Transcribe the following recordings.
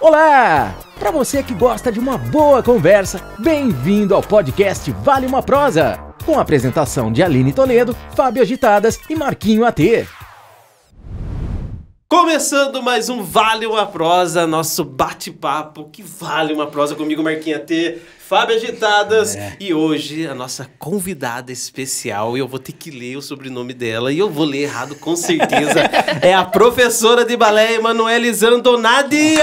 Olá! Para você que gosta de uma boa conversa, bem-vindo ao podcast Vale uma Prosa, com a apresentação de Aline Toledo, Fábio Agitadas e Marquinho AT. Começando mais um Vale uma Prosa, nosso bate-papo que vale uma prosa comigo, Marquinho AT. Fábio Agitadas. É. E hoje a nossa convidada especial, eu vou ter que ler o sobrenome dela e eu vou ler errado com certeza. é a professora de balé Emanuele Zandonadi.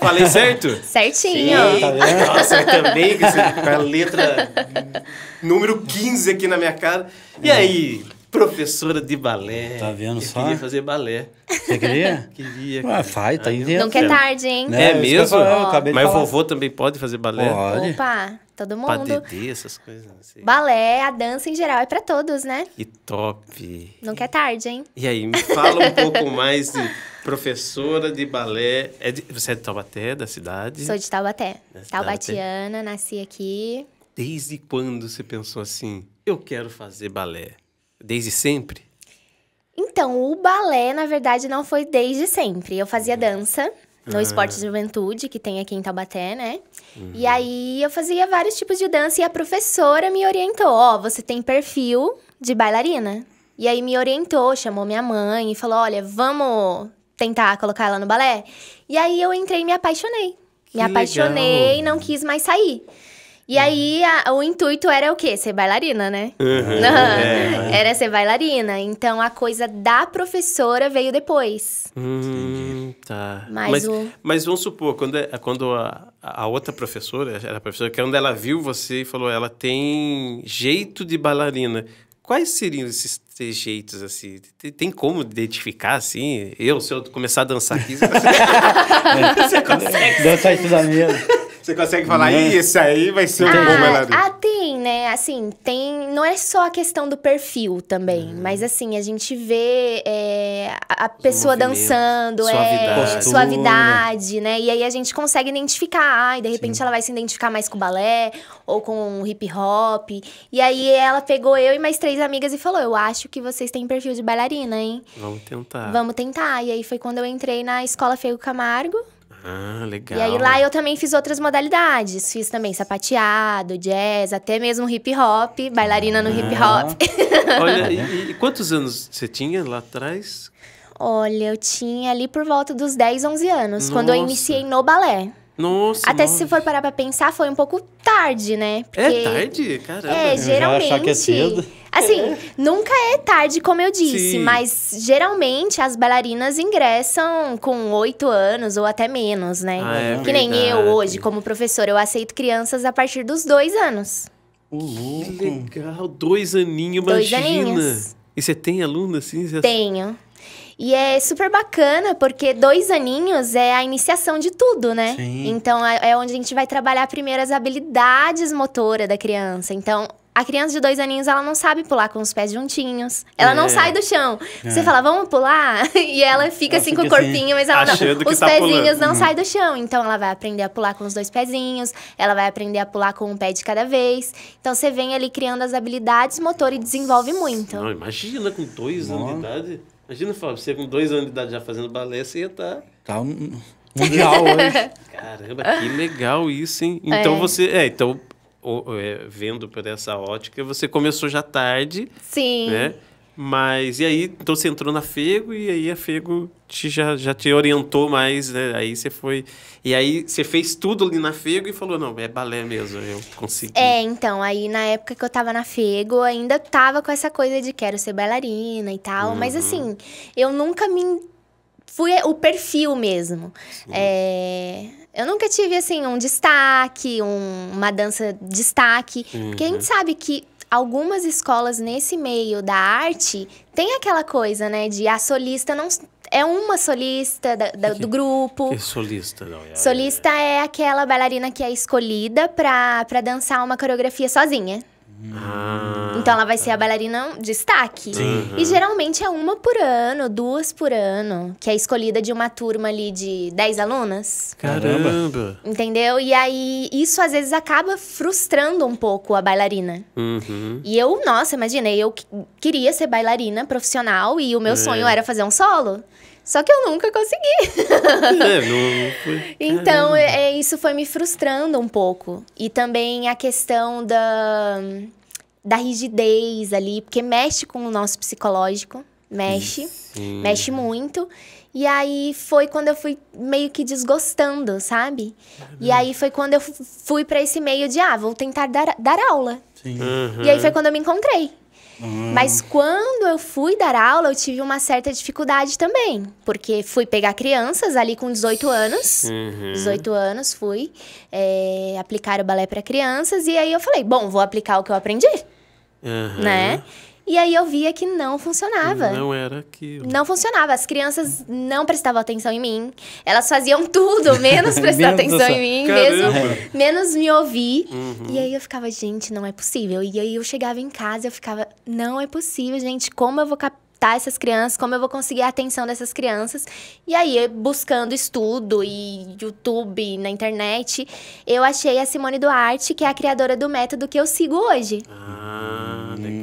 Falei certo? Certinho. Sim, tá Nossa, eu também com a letra hum, número 15 aqui na minha cara. E aí, professora de balé. Tá vendo eu só? Queria fazer balé. Você queria? queria. Ué, ah, faz, tá aí ah, Não quer é tarde, hein? Né? É, mesmo? Eu Mas o vovô também pode fazer balé? Pode. Opa, todo mundo. Dedê, essas coisas. Assim. Balé, a dança em geral é pra todos, né? E top. não é tarde, hein? E aí, me fala um pouco mais de professora de balé. É de... você é de Taubaté, da cidade? Sou de Taubaté. Cidade. Taubatiana, nasci aqui. Desde quando você pensou assim, eu quero fazer balé? desde sempre? Então, o balé, na verdade, não foi desde sempre. Eu fazia uhum. dança no ah. esporte de juventude, que tem aqui em Taubaté, né? Uhum. E aí eu fazia vários tipos de dança e a professora me orientou: ó, oh, você tem perfil de bailarina. E aí me orientou, chamou minha mãe e falou: olha, vamos tentar colocar ela no balé. E aí eu entrei e me apaixonei. Que me apaixonei legal. e não quis mais sair. E aí, a, o intuito era o quê? Ser bailarina, né? Uhum. é. Era ser bailarina. Então, a coisa da professora veio depois. Hum, tá. Mas, mas, o... mas vamos supor, quando, é, quando a, a outra professora, era a professora, que quando é ela viu você e falou, ela tem jeito de bailarina. Quais seriam esses jeitos, assim? Tem como identificar, assim? Eu, se eu começar a dançar aqui, você, você consegue. Dançar isso da mesa. Você consegue falar, né? isso aí vai ser um ah, bom bailarino. Ah, tem, né? Assim, tem. Não é só a questão do perfil também, é. mas assim, a gente vê é, a pessoa dançando, é, suavidade. É, suavidade, né? E aí a gente consegue identificar. Ai, de repente Sim. ela vai se identificar mais com o balé ou com o hip hop. E aí ela pegou eu e mais três amigas e falou: Eu acho que vocês têm perfil de bailarina, hein? Vamos tentar. Vamos tentar. E aí foi quando eu entrei na escola Feio Camargo ah, legal. E aí lá eu também fiz outras modalidades. Fiz também sapateado, jazz, até mesmo hip hop, bailarina no hip hop. Olha, e, e quantos anos você tinha lá atrás? Olha, eu tinha ali por volta dos 10, 11 anos, Nossa. quando eu iniciei no balé. Nossa, Até nossa. se for parar pra pensar, foi um pouco tarde, né? É Porque, é tarde? Caramba. É, geralmente... Vai que é cedo. Assim, é. nunca é tarde, como eu disse, Sim. mas geralmente as bailarinas ingressam com oito anos ou até menos, né? Ah, é que verdade. nem eu hoje, como professora, eu aceito crianças a partir dos dois anos. que legal, dois aninhos, dois Aninhos. E você tem aluno assim? Você... Tenho. E é super bacana, porque dois aninhos é a iniciação de tudo, né? Sim. Então, é, é onde a gente vai trabalhar primeiro as habilidades motoras da criança. Então, a criança de dois aninhos, ela não sabe pular com os pés juntinhos. Ela é. não sai do chão. É. Você fala, vamos pular? E ela fica ela assim fica com o assim, corpinho, assim, mas ela não. Os tá pezinhos pulando. não uhum. saem do chão. Então ela vai aprender a pular com os dois pezinhos, ela vai aprender a pular com um pé de cada vez. Então você vem ali criando as habilidades motor e desenvolve muito. Não, imagina com dois não. anos de idade. Imagina, Fábio, você com dois anos de idade já fazendo balé, você ia estar. Tá... tá um mundial hoje. Caramba, que legal isso, hein? É. Então é. você. É, então é, vendo por essa ótica, você começou já tarde. Sim. Né? Mas e aí, então você entrou na Fego e aí a Fego te, já, já te orientou mais, né? Aí você foi. E aí você fez tudo ali na Fego e falou: não, é balé mesmo, eu consegui. É, então, aí na época que eu tava na Fego, ainda tava com essa coisa de quero ser bailarina e tal. Uhum. Mas assim, eu nunca me. Fui o perfil mesmo. Sim. É eu nunca tive, assim, um destaque, um, uma dança destaque. Uhum. Porque a gente uhum. sabe que algumas escolas nesse meio da arte tem aquela coisa, né? De a solista não. É uma solista da, da, que, do grupo. Que solista, não. É, solista é, é aquela bailarina que é escolhida para dançar uma coreografia sozinha. Ah. Então ela vai ser a bailarina destaque. Sim. E geralmente é uma por ano, duas por ano, que é escolhida de uma turma ali de 10 alunas. Caramba! Entendeu? E aí isso às vezes acaba frustrando um pouco a bailarina. Uhum. E eu, nossa, imaginei, eu queria ser bailarina profissional e o meu é. sonho era fazer um solo. Só que eu nunca consegui. É, não Então, é, é, isso foi me frustrando um pouco. E também a questão da, da rigidez ali, porque mexe com o nosso psicológico. Mexe. Sim. Mexe muito. E aí foi quando eu fui meio que desgostando, sabe? E aí foi quando eu fui para esse meio de, ah, vou tentar dar, dar aula. Uhum. E aí foi quando eu me encontrei. Mas quando eu fui dar aula, eu tive uma certa dificuldade também. Porque fui pegar crianças ali com 18 anos. Uhum. 18 anos fui é, aplicar o balé para crianças. E aí eu falei, bom, vou aplicar o que eu aprendi. Uhum. Né? E aí eu via que não funcionava. Não era aquilo. Não funcionava. As crianças não prestavam atenção em mim. Elas faziam tudo, menos prestar atenção em mim, mesmo, é. menos me ouvir. Uhum. E aí eu ficava, gente, não é possível. E aí eu chegava em casa, eu ficava, não é possível, gente, como eu vou captar essas crianças, como eu vou conseguir a atenção dessas crianças. E aí, buscando estudo e YouTube, na internet, eu achei a Simone Duarte, que é a criadora do método que eu sigo hoje. Ah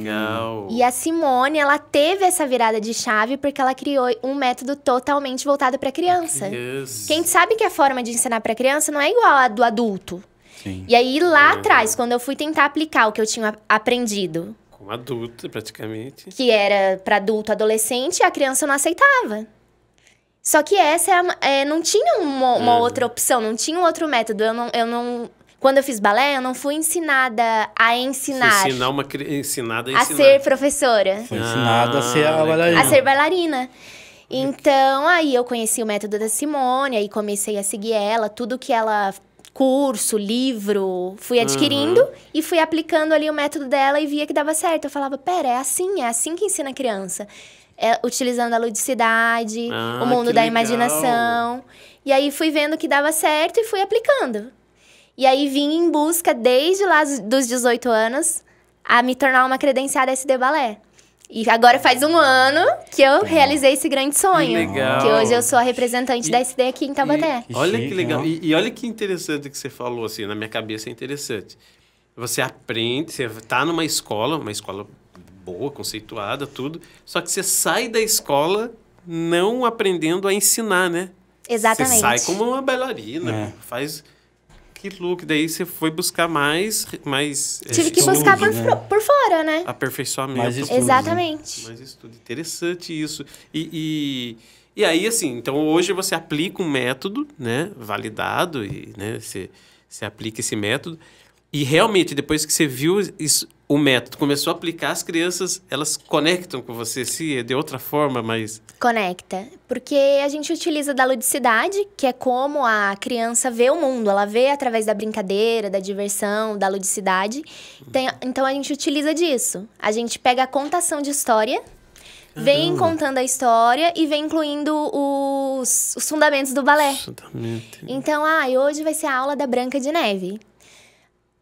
legal. E a Simone, ela teve essa virada de chave porque ela criou um método totalmente voltado para criança. criança. Quem sabe que a forma de ensinar para criança não é igual a do adulto. Sim. E aí lá é. atrás, quando eu fui tentar aplicar o que eu tinha aprendido, como adulto, praticamente. Que era para adulto, adolescente, a criança não aceitava. Só que essa é, a, é não tinha uma, uma é. outra opção, não tinha um outro método. Eu não, eu não quando eu fiz balé, eu não fui ensinada a ensinar. Ensinar uma ensinada a, ensinar. a ser professora. Foi ensinada ah, a ser a bailarina. A ser bailarina. Então, aí eu conheci o método da Simone, aí comecei a seguir ela, tudo que ela curso, livro, fui adquirindo uhum. e fui aplicando ali o método dela e via que dava certo. Eu falava, pera, é assim, é assim que ensina a criança. É, utilizando a ludicidade, ah, o mundo da legal. imaginação. E aí fui vendo que dava certo e fui aplicando. E aí vim em busca, desde lá dos 18 anos, a me tornar uma credenciada SD Balé. E agora faz um ano que eu realizei esse grande sonho. Que legal. Que hoje eu sou a representante e, da SD aqui em Taubaté. E, olha que legal. Né? E, e, olha que interessante que você falou, assim, na minha cabeça é interessante. Você aprende, você tá numa escola, uma escola boa, conceituada, tudo, só que você sai da escola não aprendendo a ensinar, né? Exatamente. Você sai como uma bailarina, é. faz que louco. Daí você foi buscar mais. mais é, Tive que estudo, buscar por, né? por fora, né? Aperfeiçoamento. Mais né? Exatamente. Mais estudo. Interessante isso. E, e, e, aí, assim, então hoje você aplica um método, né? Validado, e né? Você, você aplica esse método. E realmente, depois que você viu isso, o método começou a aplicar, as crianças, elas conectam com você, se é de outra forma, mas... Conecta, porque a gente utiliza da ludicidade, que é como a criança vê o mundo, ela vê através da brincadeira, da diversão, da ludicidade, Tem, então a gente utiliza disso. A gente pega a contação de história, Caramba. vem contando a história e vem incluindo os, os fundamentos do balé. Fundamento. Então, ah, hoje vai ser a aula da Branca de Neve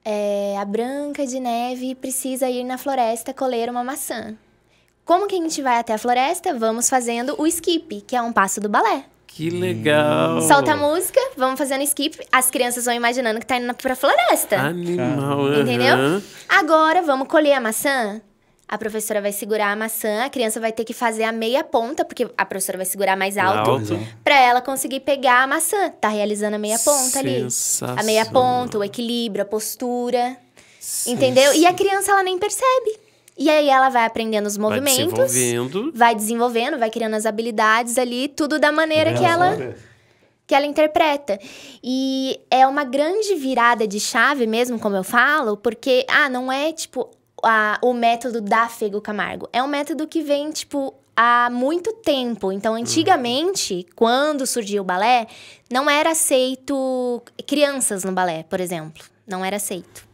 é, a Branca de Neve precisa ir na floresta colher uma maçã. Como que a gente vai até a floresta? Vamos fazendo o skip, que é um passo do balé. Que legal! Hum. Solta a música, vamos fazendo skip. As crianças vão imaginando que tá indo pra floresta. Animal, Entendeu? Agora vamos colher a maçã a professora vai segurar a maçã, a criança vai ter que fazer a meia ponta, porque a professora vai segurar mais alto, alto. para ela conseguir pegar a maçã. Tá realizando a meia ponta ali. A meia ponta, o equilíbrio, a postura. Entendeu? E a criança ela nem percebe. E aí ela vai aprendendo os movimentos, vai desenvolvendo, vai, desenvolvendo, vai criando as habilidades ali, tudo da maneira que ela que ela interpreta. E é uma grande virada de chave mesmo, como eu falo, porque ah, não é tipo a, o método da Fego Camargo. É um método que vem, tipo, há muito tempo. Então, antigamente, quando surgiu o balé, não era aceito crianças no balé, por exemplo. Não era aceito.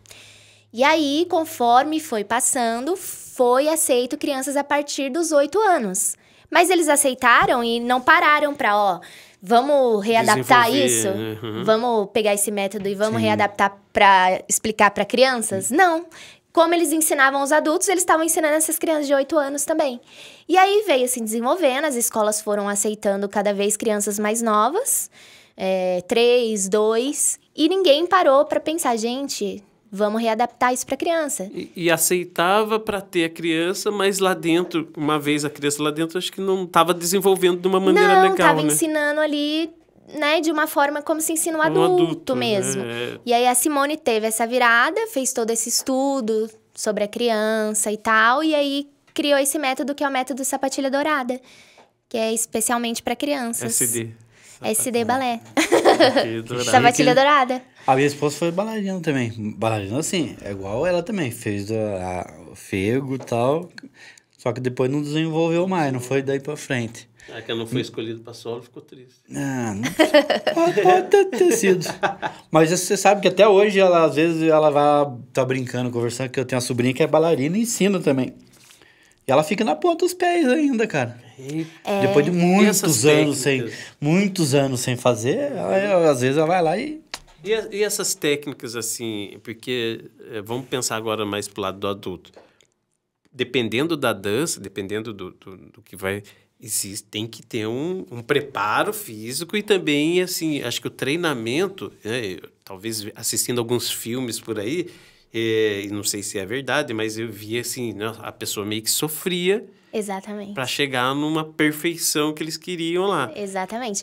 E aí, conforme foi passando, foi aceito crianças a partir dos oito anos. Mas eles aceitaram e não pararam para, ó, vamos readaptar isso? Né? Uhum. Vamos pegar esse método e vamos Sim. readaptar para explicar para crianças? Não como eles ensinavam os adultos, eles estavam ensinando essas crianças de 8 anos também. E aí veio se assim, desenvolvendo, as escolas foram aceitando cada vez crianças mais novas, é, 3, 2, e ninguém parou para pensar, gente, vamos readaptar isso para criança. E, e aceitava para ter a criança, mas lá dentro, uma vez a criança lá dentro, acho que não estava desenvolvendo de uma maneira não, legal, Não, estava né? ensinando ali né, de uma forma como se ensina um, um adulto, adulto, né, mesmo. Né? E aí a Simone teve essa virada, fez todo esse estudo sobre a criança e tal, e aí criou esse método que é o método sapatilha dourada, que é especialmente para crianças. SD. SD Balé. Sapatilha dourada. A minha esposa foi bailarina também. Bailarina assim, é igual ela também. Fez a, a fego e tal. Só que depois não desenvolveu mais, não foi daí pra frente. Ah, que não foi hum. escolhido para solo, ficou triste. não, pode, pode ter sido. Mas você sabe que até hoje, ela, às vezes, ela vai tá brincando, conversando, que eu tenho uma sobrinha que é bailarina e ensina também. E ela fica na ponta dos pés ainda, cara. É. Depois de muitos anos sem muitos anos sem fazer, ela, ela, às vezes ela vai lá e... e e, essas técnicas assim, porque eh, vamos pensar agora mais pro lado do adulto. Dependendo da dança, dependendo do, do, do que vai Existe, tem que ter um, um preparo físico e também, assim, acho que o treinamento, né, talvez assistindo alguns filmes por aí, é, não sei se é verdade, mas eu vi assim, né, a pessoa meio que sofria. Exatamente. Para chegar numa perfeição que eles queriam lá. Exatamente.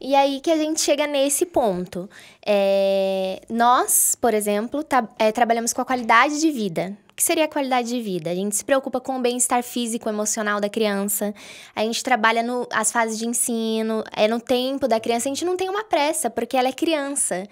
E aí que a gente chega nesse ponto. É, nós, por exemplo, tá, é, trabalhamos com a qualidade de vida, o que seria a qualidade de vida? A gente se preocupa com o bem-estar físico, emocional da criança. A gente trabalha no, as fases de ensino, é no tempo da criança. A gente não tem uma pressa, porque ela é criança.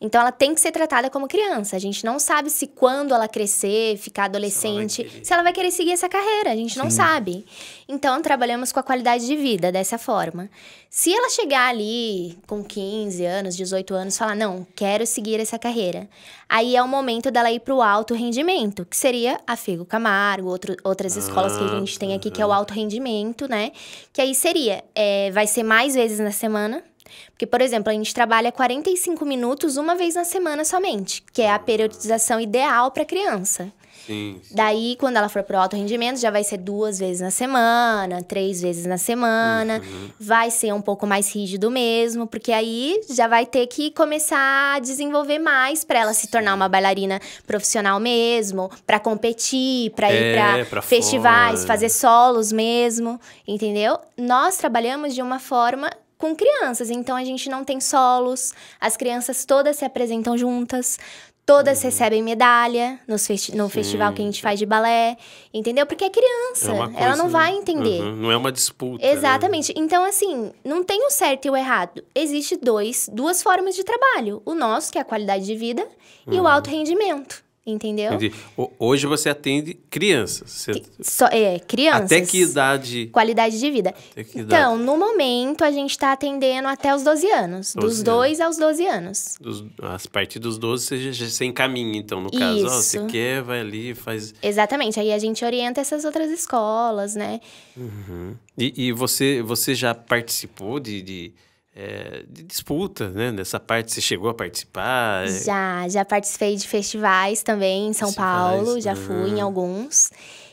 Então ela tem que ser tratada como criança. A gente não sabe se quando ela crescer, ficar adolescente, se ela vai querer seguir essa carreira. A gente Sim. não sabe. Então trabalhamos com a qualidade de vida dessa forma. Se ela chegar ali com 15 anos, 18 anos, falar: não, quero seguir essa carreira. Aí é o momento dela ir para o alto rendimento, que seria a Figo Camargo, outro, outras ah, escolas que a gente tem aqui, que é o ah, alto rendimento, né? Que aí seria, é, vai ser mais vezes na semana, porque, por exemplo, a gente trabalha 45 minutos uma vez na semana somente, que é a periodização ideal para a criança. Sim, Daí, quando ela for pro alto rendimento, já vai ser duas vezes na semana, três vezes na semana. Uhum. Vai ser um pouco mais rígido mesmo, porque aí já vai ter que começar a desenvolver mais para ela se tornar uma bailarina profissional mesmo, para competir, para é, ir para festivais, fora. fazer solos mesmo, entendeu? Nós trabalhamos de uma forma com crianças, então a gente não tem solos, as crianças todas se apresentam juntas, Todas uhum. recebem medalha no festi no festival que a gente faz de balé, entendeu? Porque é criança, é coisa, ela não né? vai entender. Uhum. Não é uma disputa. Né? Exatamente. Né? Então, assim, não tem o certo e o errado. Existe dois, duas formas de trabalho: o nosso, que é a qualidade de vida, e o uhum. alto rendimento. Entendeu? Entendi. Hoje você atende crianças. Você... Só, é, crianças. Até que idade? Qualidade de vida. Então, idade? Então, no momento, a gente está atendendo até os 12 anos. 12 dos 2 aos 12 anos. Dos, a partir dos 12, você, já, você encaminha, então, no caso. Isso. Oh, você quer, vai ali, faz... Exatamente. Aí a gente orienta essas outras escolas, né? Uhum. E, e, você, você já participou de... de é, de disputa, né? Nessa parte, você chegou a participar? Já, já participei de festivais também em São festivais, Paulo, já uhum. fui em alguns.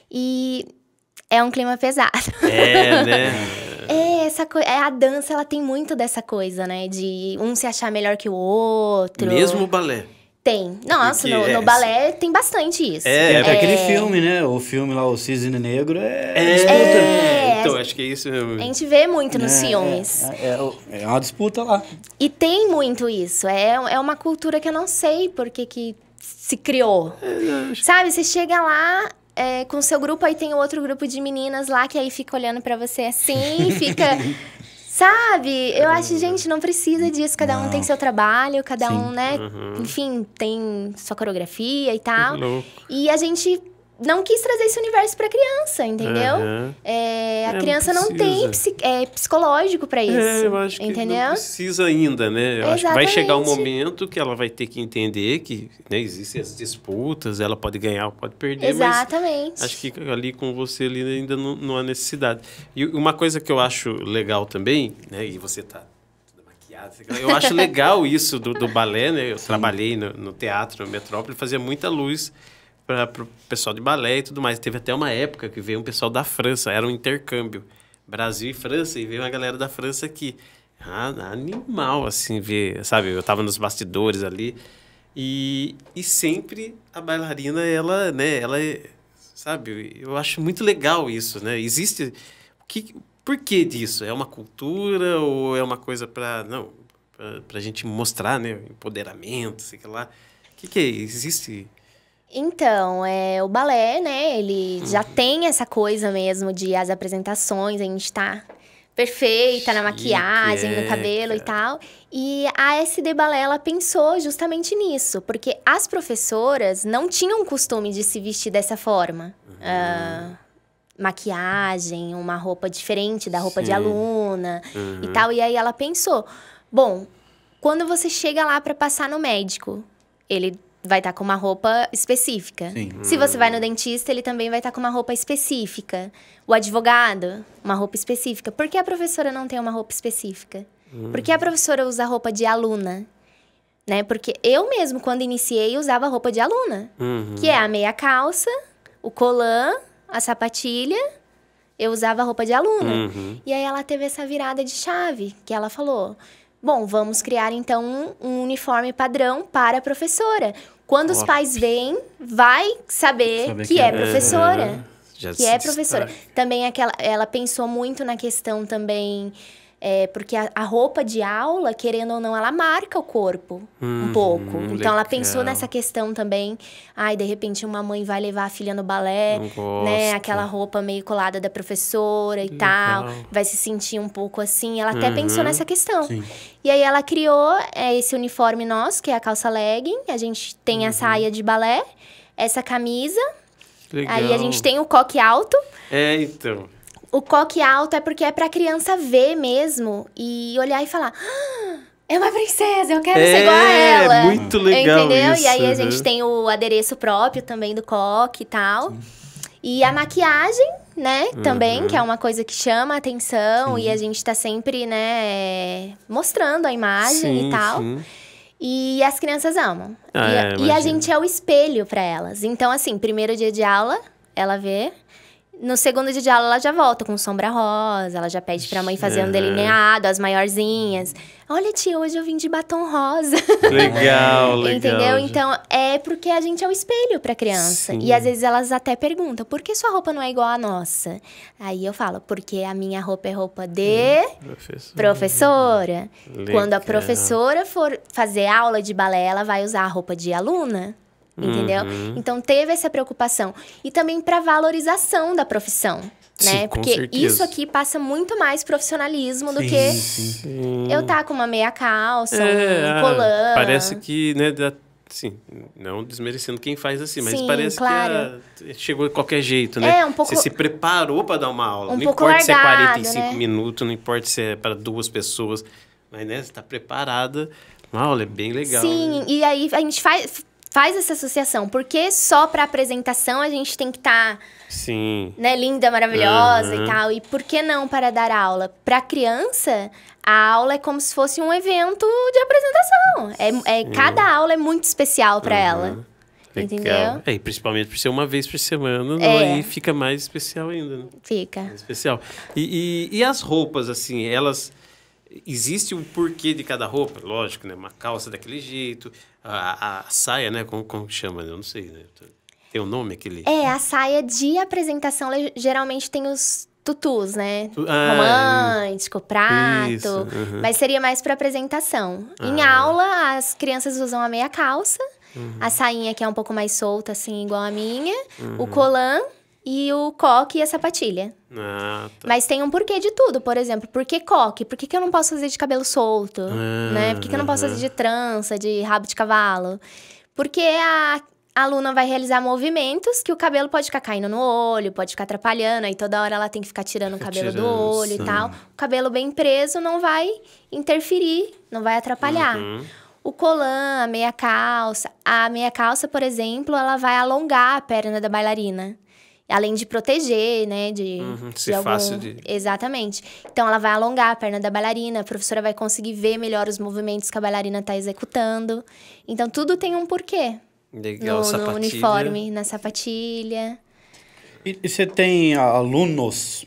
E é um clima pesado. É, né? é, essa co... É, a dança, ela tem muito dessa coisa, né? De um se achar melhor que o outro. Mesmo o balé. Tem. Nossa, no, é, no, balé tem bastante isso. É, é, é aquele filme, né? O filme lá, O Cisne Negro, é... É, disputa. é. então, acho que é isso mesmo. A gente vê muito nos é, é, filmes. É, é, uma disputa lá. E tem muito isso. É, é uma cultura que eu não sei por que que se criou. Sabe, você chega lá, é, com seu grupo, aí tem outro grupo de meninas lá que aí fica olhando para você assim, fica Sabe? Eu acho, gente, não precisa disso. Cada não. um tem seu trabalho, cada Sim. um, né? Uhum. Enfim, tem sua coreografia e tal. Louco. E a gente não quis trazer esse universo para criança, entendeu? Uhum. É, a é, criança não, não tem psi, é, psicológico para isso. É, eu acho entendeu? que não precisa ainda, né? Eu acho que vai chegar um momento que ela vai ter que entender que né, existem as disputas, ela pode ganhar ou pode perder. Exatamente. acho que ali com você ali ainda não, não há necessidade. E uma coisa que eu acho legal também, né? E você tá eu acho legal isso do, do balé, né? Eu Sim. trabalhei no, no, teatro Metrópole, fazia muita luz para o pessoal de balé e tudo mais. Teve até uma época que veio um pessoal da França, era um intercâmbio. Brasil e França, e veio uma galera da França aqui. Ah, animal, assim, ver, sabe? Eu tava nos bastidores ali. E, e sempre a bailarina, ela, né, ela, sabe? Eu acho muito legal isso, né? Existe. O que, por que disso? É uma cultura ou é uma coisa para. Não, para a gente mostrar, né? Empoderamento, sei lá. O que, que é? Existe então, é, o balé, né, ele já uhum. tem essa coisa mesmo de as apresentações, a gente tá perfeita Chique, na maquiagem, no cabelo cara. e é. tal. E a SD Balé, ela pensou justamente nisso, porque as professoras não tinham costume de se vestir dessa forma. Uhum. Uh, maquiagem, uma roupa diferente da roupa Sim. de aluna uhum. e tal. E aí ela pensou, bom, quando você chega lá para passar no médico, ele vai estar tá com uma roupa específica. Sim. Se você vai no dentista, ele também vai estar tá com uma roupa específica. O advogado, uma roupa específica. Por que a professora não tem uma roupa específica? Uhum. Por que a professora usa roupa de aluna? Né? Porque eu mesmo, quando iniciei, usava roupa de aluna. Uhum. Que é a meia calça, o colã, a sapatilha. Eu usava roupa de aluna. Uhum. E aí ela teve essa virada de chave, que ela falou... Bom, vamos criar então um, uniforme padrão para a professora. Quando os pais vêm, vai saber, saber que, que, é, é professora. É... que é professora. Destaque. Também aquela, ela pensou muito na questão também é, porque a, a, roupa de aula, querendo ou não, ela marca o corpo um uhum, pouco. então legal. ela pensou nessa questão também. Ai, de repente uma mãe vai levar a filha no balé, né? Aquela roupa meio colada da professora e legal. tal. Vai se sentir um pouco assim. Ela até uhum. pensou nessa questão. Sim. E aí ela criou é, esse uniforme nosso, que é a calça legging. A gente tem uhum. a saia de balé, essa camisa. Legal. Aí a gente tem o coque alto. É, então. O coque alto é porque é pra criança ver mesmo e olhar e falar. Ah, é uma princesa, eu quero é, ser igual a é, ela. É muito legal. Entendeu? Isso, e aí uhum. a gente né? tem o adereço próprio também do coque e tal. Sim. E a maquiagem, né, uhum. também, que é uma coisa que chama a atenção sim. e a gente tá sempre, né, mostrando a imagem sim, e tal. Sim. E as crianças amam. Ah, e, é, e a gente é o espelho para elas. Então, assim, primeiro dia de aula, ela vê no segundo dia de aula, ela já volta com sombra rosa, ela já pede pra mãe fazer um é. delineado, as maiorzinhas. Olha, tia, hoje eu vim de batom rosa. Legal, legal. Entendeu? Então, é porque a gente é o espelho pra criança. Sim. E às vezes elas até perguntam, por que sua roupa não é igual à nossa? Aí eu falo, porque a minha roupa é roupa de... Professor. professora. Legal. Quando a professora for fazer aula de balé, ela vai usar a roupa de aluna entendeu? Uhum. Então teve essa preocupação e também para valorização da profissão. Sim, né? Porque isso aqui passa muito mais profissionalismo sim, do que sim. eu tá com uma meia calça, é, um ah, colã. Parece que, né, da, sim, não desmerecendo quem faz assim, mas parece claro. que é, a, chegou de qualquer jeito, né? É, um pouco, Você se preparou para dar uma aula, um não importa largado, se é 45 né? minutos, não importa se é para duas pessoas, mas né, você está preparada. Uma aula é bem legal. Sim, né? e aí a gente faz faz essa associação. Porque só pra apresentação a gente tem que estar. Tá, Sim. Né, linda, maravilhosa uhum. e tal. E por que não para dar aula? Pra criança, a aula é como se fosse um evento de apresentação. É, é cada aula é muito especial para uhum. ela. Legal. Entendeu? É, principalmente por ser uma vez por semana, né, é. aí fica mais especial ainda, né? Fica. Mais especial. E, e, e, as roupas, assim, elas existe um porquê de cada roupa, lógico, né? Uma calça daquele jeito, a, a saia, né? Como, como chama? Eu não sei, né? Tem um nome aquele? É, a saia de apresentação geralmente tem os tutus, né? Ah, Romântico, prato. Isso, Mas seria mais para apresentação. Ah. Em aula, as crianças usam a meia calça, uhum. a sainha que é um pouco mais solta, assim, igual a minha, uhum. o colan e o coque e a sapatilha. Ah, tá. Mas tem um porquê de tudo, por exemplo, por que coque? Por que, que eu não posso fazer de cabelo solto? Ah, né? Por que, que eu não posso fazer de trança, de rabo de cavalo? Porque a a aluna vai realizar movimentos que o cabelo pode ficar caindo no olho, pode ficar atrapalhando, aí toda hora ela tem que ficar tirando Fica o cabelo tirando, do olho sim. e tal. O cabelo bem preso não vai interferir, não vai atrapalhar. Uhum. O colã, a meia calça. A meia calça, por exemplo, ela vai alongar a perna da bailarina além de proteger, né? De, uhum, de ser algum... fácil de. Exatamente. Então ela vai alongar a perna da bailarina, a professora vai conseguir ver melhor os movimentos que a bailarina está executando. Então tudo tem um porquê. Legal, no, no uniforme, na sapatilha. E, e você tem alunos?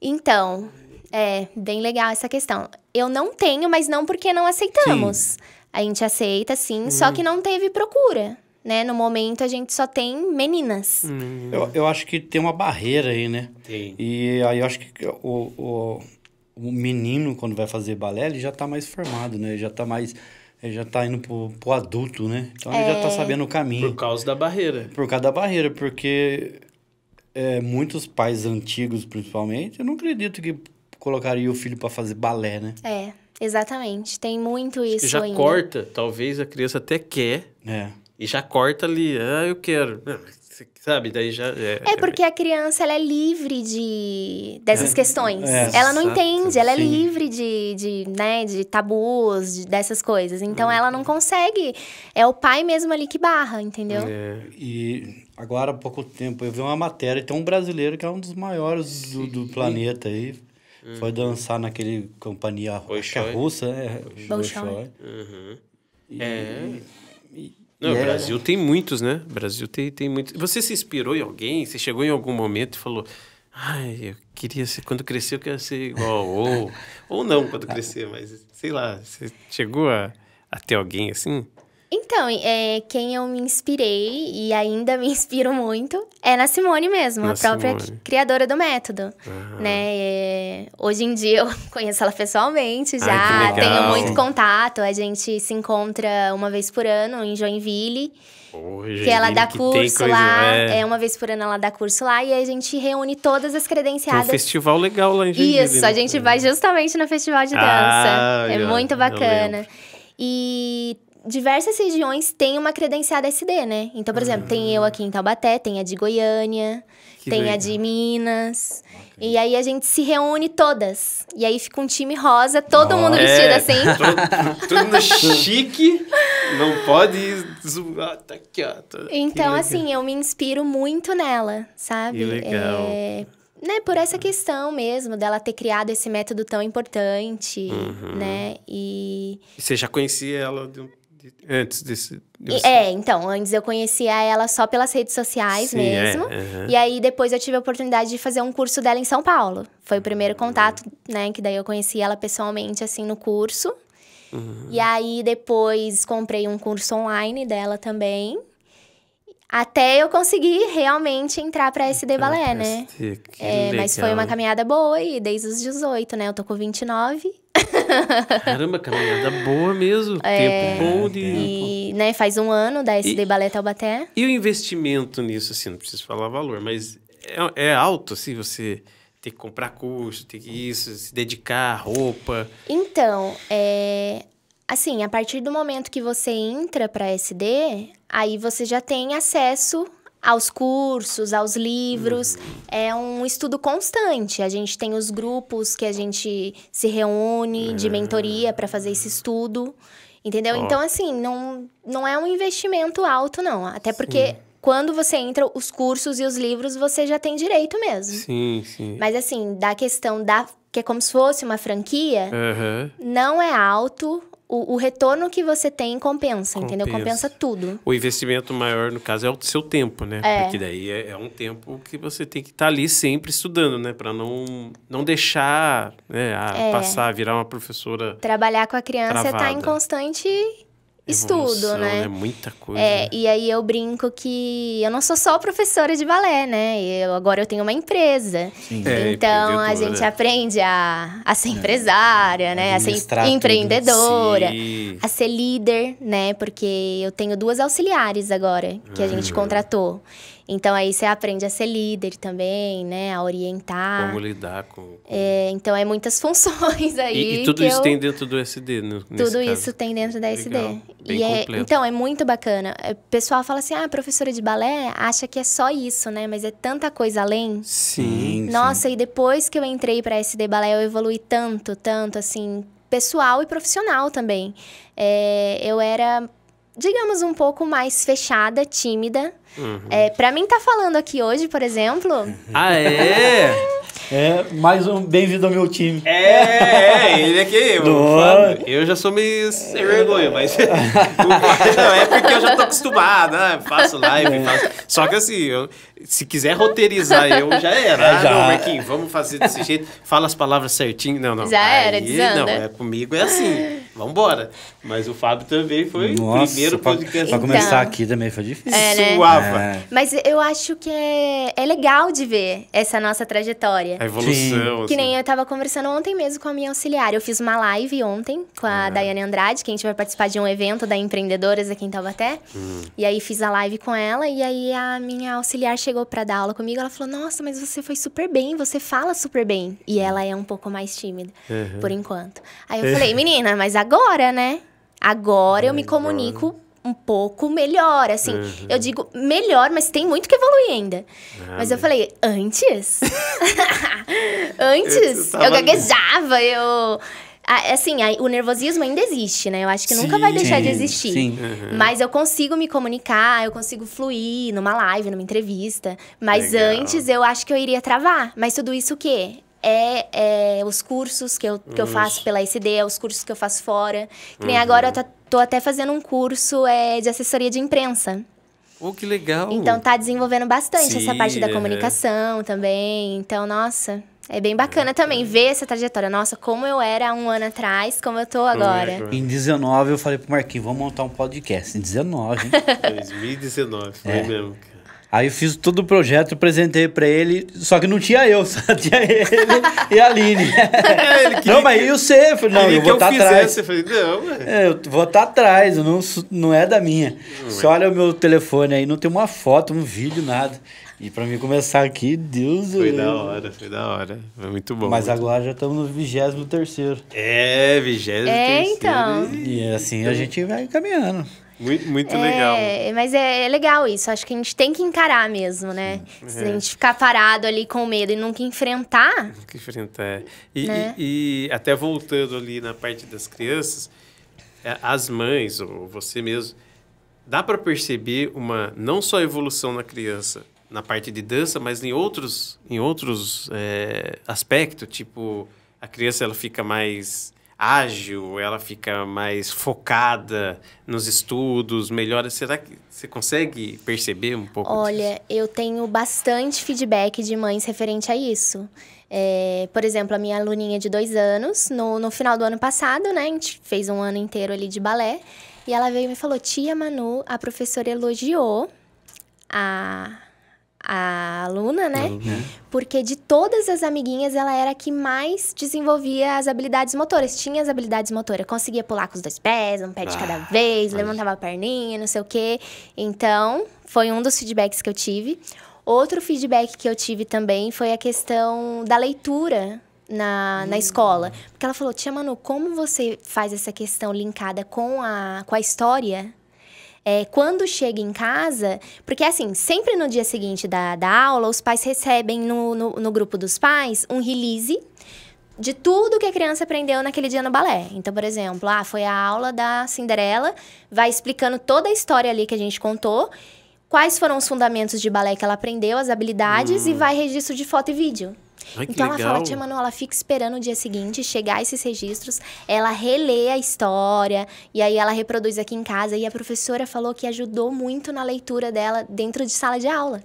Então, é bem legal essa questão. Eu não tenho, mas não porque não aceitamos. Sim. A gente aceita, sim, só uhum. que não teve procura né? No momento a gente só tem meninas. Hum. Eu, eu acho que tem uma barreira aí, né? Tem. E aí eu acho que o, o, o menino, quando vai fazer balé, ele já tá mais formado, né? Ele já tá mais. Ele já tá indo pro, pro adulto, né? Então é... ele já tá é. sabendo o caminho. Por causa da barreira. Por causa da barreira, porque é, muitos pais antigos, principalmente, eu não acredito que colocaria o filho para fazer balé, né? É, exatamente. Tem muito isso. Já ainda. corta, talvez a criança até quer. É e já corta ali, ah, eu quero. Sabe, daí já. É, é porque a criança ela é livre de dessas é, questões. É, ela não entende, ela é sim. é livre de, de, né, de tabus, de, dessas coisas. Então hum. ela não consegue. É o pai mesmo ali que barra, entendeu? É. E agora há pouco tempo eu vi uma matéria, tem um brasileiro que é um dos maiores do, do planeta aí. Uhum. Foi dançar naquele companhia russa, né? Bolshoi. Bolshoi. Uhum. E... É. Não, yeah. O é Brasil tem muitos, né? O Brasil tem, tem muitos. Você se inspirou em alguém? Você chegou em algum momento e falou: Ai, eu queria ser. Quando crescer, eu quero ser igual. ou, ou não, quando crescer, mas sei lá. Você chegou a, a ter alguém assim? Então, é, quem eu me inspirei e ainda me inspiro muito é na Simone mesmo, na a própria Simone. criadora do método. Ah. Né? É, hoje em dia eu conheço ela pessoalmente já, Ai, tenho muito contato. A gente se encontra uma vez por ano em Joinville. que ela dá que curso lá, é. é. uma vez por ano ela dá curso lá e a gente reúne todas as credenciadas. Tem um festival legal lá em Joinville. Isso, a né? gente vai é. justamente no festival de dança. Ah, é já, muito bacana. E diversas regiões têm uma credenciada SD, né? Então, por exemplo, tem eu ah. aqui em Taubaté, tem a de Goiânia, que tem legal. a de Minas. Okay. E aí a gente se reúne todas. E aí fica um time rosa, todo oh, mundo é. vestido assim. todo mundo chique, não pode zoar, tá aqui, ó. Tá... Então, assim, eu me inspiro muito nela, sabe? Que legal. É né, por essa questão mesmo dela ter criado esse método tão importante, uhum. né? E... e você já conhecia ela de um antes desse. É, então, antes eu conhecia ela só pelas redes sociais Sim, é, mesmo. É, uhum. E aí depois eu tive a oportunidade de fazer um curso dela em São Paulo. Foi o primeiro hum. contato, uhum. né? Que daí eu conheci ela pessoalmente, assim, no curso. Uhum. E aí depois comprei um curso online dela também. Até eu conseguir realmente entrar pra SD Ballet, Balé, né? é, legal. mas foi uma caminhada boa e desde os 18, né? Eu tô com 29. Caramba, caminhada boa mesmo. É, tempo bom de. E, né, faz um ano da SD e, Balé Taubaté. E o investimento nisso, assim, não preciso falar valor, mas é, é alto, assim, você ter que comprar curso, ter que isso, se dedicar, roupa. Então, é, Assim, a partir do momento que você entra para SD, aí você já tem acesso aos cursos, aos livros. Uhum. É um estudo constante. A gente tem os grupos que a gente se reúne de é. mentoria para fazer esse estudo. Entendeu? Oh. Então, assim, não, não é um investimento alto, não. Até porque. Sim. Quando você entra os cursos e os livros, você já tem direito mesmo. Sim, sim. Mas assim, da questão da. que é como se fosse uma franquia, uhum. não é alto, o, o retorno que você tem compensa, compensa, entendeu? Compensa tudo. O investimento maior, no caso, é o seu tempo, né? É. Porque daí é, é um tempo que você tem que estar tá ali sempre estudando, né? Para não, não deixar né, a é. passar, virar uma professora. Trabalhar com a criança está tá em constante estudo, né? É muita coisa. É, e aí eu brinco que eu não sou só professora de balé, né? Eu, agora eu tenho uma empresa. É, então a gente aprende a, a ser é. empresária, né? A ser empreendedora, si. a ser líder, né? Porque eu tenho duas auxiliares agora que a gente uhum. contratou. Então aí você aprende a ser líder também, né? A orientar. Como lidar com. É, então é muitas funções aí. E, e tudo isso eu... tem dentro do SD, no, Tudo caso. isso tem dentro da Legal, SD. Bem e é, completo. é, então é muito bacana. É, o pessoal fala assim: ah, professora de balé acha que é só isso, né? Mas é tanta coisa além. Sim. Uhum. Nossa, sim. e depois que eu entrei para SD Balé, eu evolui tanto, tanto, assim, pessoal e profissional também. É, eu era digamos, um pouco mais fechada, tímida. Uhum. É, para mim, tá falando aqui hoje, por exemplo. Ah, é? é, mais um bem-vindo ao meu time. É, é ele aqui. É Do... Eu já sou meio sem vergonha, mas. não, é porque eu já tô acostumado, né? Faço live, faço... Só que assim, eu, se quiser roteirizar eu, já era. É, ah, já. não, Marquinhos, vamos fazer desse jeito. Fala as palavras certinho. Não, não. Já era, Não, é comigo é assim. vamos embora. Mas o Fábio também foi o primeiro podcast. Pra começar então, aqui também foi difícil. É, né? Suava. É. Mas eu acho que é, é legal de ver essa nossa trajetória. A evolução. Sim. Que nem assim. eu tava conversando ontem mesmo com a minha auxiliar. Eu fiz uma live ontem com a é. Daiane Andrade, que a gente vai participar de um evento da Empreendedoras aqui em Taubaté. Hum. E aí fiz a live com ela e aí a minha auxiliar chegou chegou para dar aula comigo, ela falou: Nossa, mas você foi super bem, você fala super bem. E ela é um pouco mais tímida, uhum. por enquanto. Aí eu falei: Menina, mas agora, né? Agora eu me comunico um pouco melhor, assim. Uhum. Eu digo melhor, mas tem muito que evoluir ainda. Ah, mas eu falei, antes? antes, eu, eu gaguejava, eu Assim, o nervosismo ainda existe, né? Eu acho que sim, nunca vai deixar sim, de existir. Sim. Uhum. Mas eu consigo me comunicar, eu consigo fluir numa live, numa entrevista. Mas Legal. antes eu acho que eu iria travar. Mas tudo isso o quê? É, é, os cursos que eu, que eu faço pela SD, é os cursos que eu faço fora. Que nem uhum. agora eu tá, tô, até fazendo um curso é, de assessoria de imprensa. Oh, que legal! Então tá desenvolvendo bastante essa parte da é. comunicação também. Então, nossa, é bem bacana também é. ver essa trajetória. Nossa, como eu era um ano atrás, como eu tô agora. Foi, foi. Em 19 eu falei pro Marquinhos, vamos montar um podcast. Em 19, hein? 2019, foi é. mesmo, Aí eu fiz todo o projeto, apresentei pra ele, só que não tinha eu, só tinha ele e a Aline. É, ele queria, não, mas e falei, Não, eu vou estar tá atrás. Eu falei, não, é, eu vou estar tá atrás, não, não é da minha. Não, você é. olha o meu telefone aí, não tem uma foto, um vídeo, nada. E pra mim começar aqui, Deus Foi eu... da hora, foi da hora. Foi muito bom. Mas muito agora bom. já estamos no 23. É, 23. É, então. E assim a gente vai caminhando. Muito, muito é, legal. Mas é, é, legal isso. Acho que a gente tem que encarar mesmo, né? Sim. Se é. a gente ficar parado ali com medo e nunca enfrentar. Nunca enfrentar. E, né? e, e até voltando ali na parte das crianças, é, as mães, ou você mesmo, dá para perceber uma não só evolução na criança, na parte de dança, mas em outros, em outros é, aspectos, tipo, a criança ela fica mais ágil, ela fica mais focada nos estudos, melhora. Será que você consegue perceber um pouco Olha, disso? eu tenho bastante feedback de mães referente a isso. É, por exemplo, a minha aluninha de dois anos, no, no final do ano passado, né? A gente fez um ano inteiro ali de balé. E ela veio e me falou, tia Manu, a professora elogiou a a aluna, né? Uhum. Porque de todas as amiguinhas, ela era a que mais desenvolvia as habilidades motoras. Tinha as habilidades motoras. Conseguia pular com os dois pés, um pé de ah, cada vez, mas... levantava a perninha, não sei o quê. Então, foi um dos feedbacks que eu tive. Outro feedback que eu tive também foi a questão da leitura na, na hum. escola. Porque ela falou, Tia Manu, como você faz essa questão linkada com a, com a história é, quando chega em casa, porque assim, sempre no dia seguinte da, da aula, os pais recebem no, no, no grupo dos pais um release de tudo que a criança aprendeu naquele dia no balé. Então, por exemplo, ah, foi a aula da Cinderela, vai explicando toda a história ali que a gente contou quais foram os fundamentos de balé que ela aprendeu, as habilidades, hum. e vai registro de foto e vídeo. Ai, então ela legal. fala, tia Manuela, fica esperando o dia seguinte chegar esses registros, ela relê a história e aí ela reproduz aqui em casa. E a professora falou que ajudou muito na leitura dela dentro de sala de aula.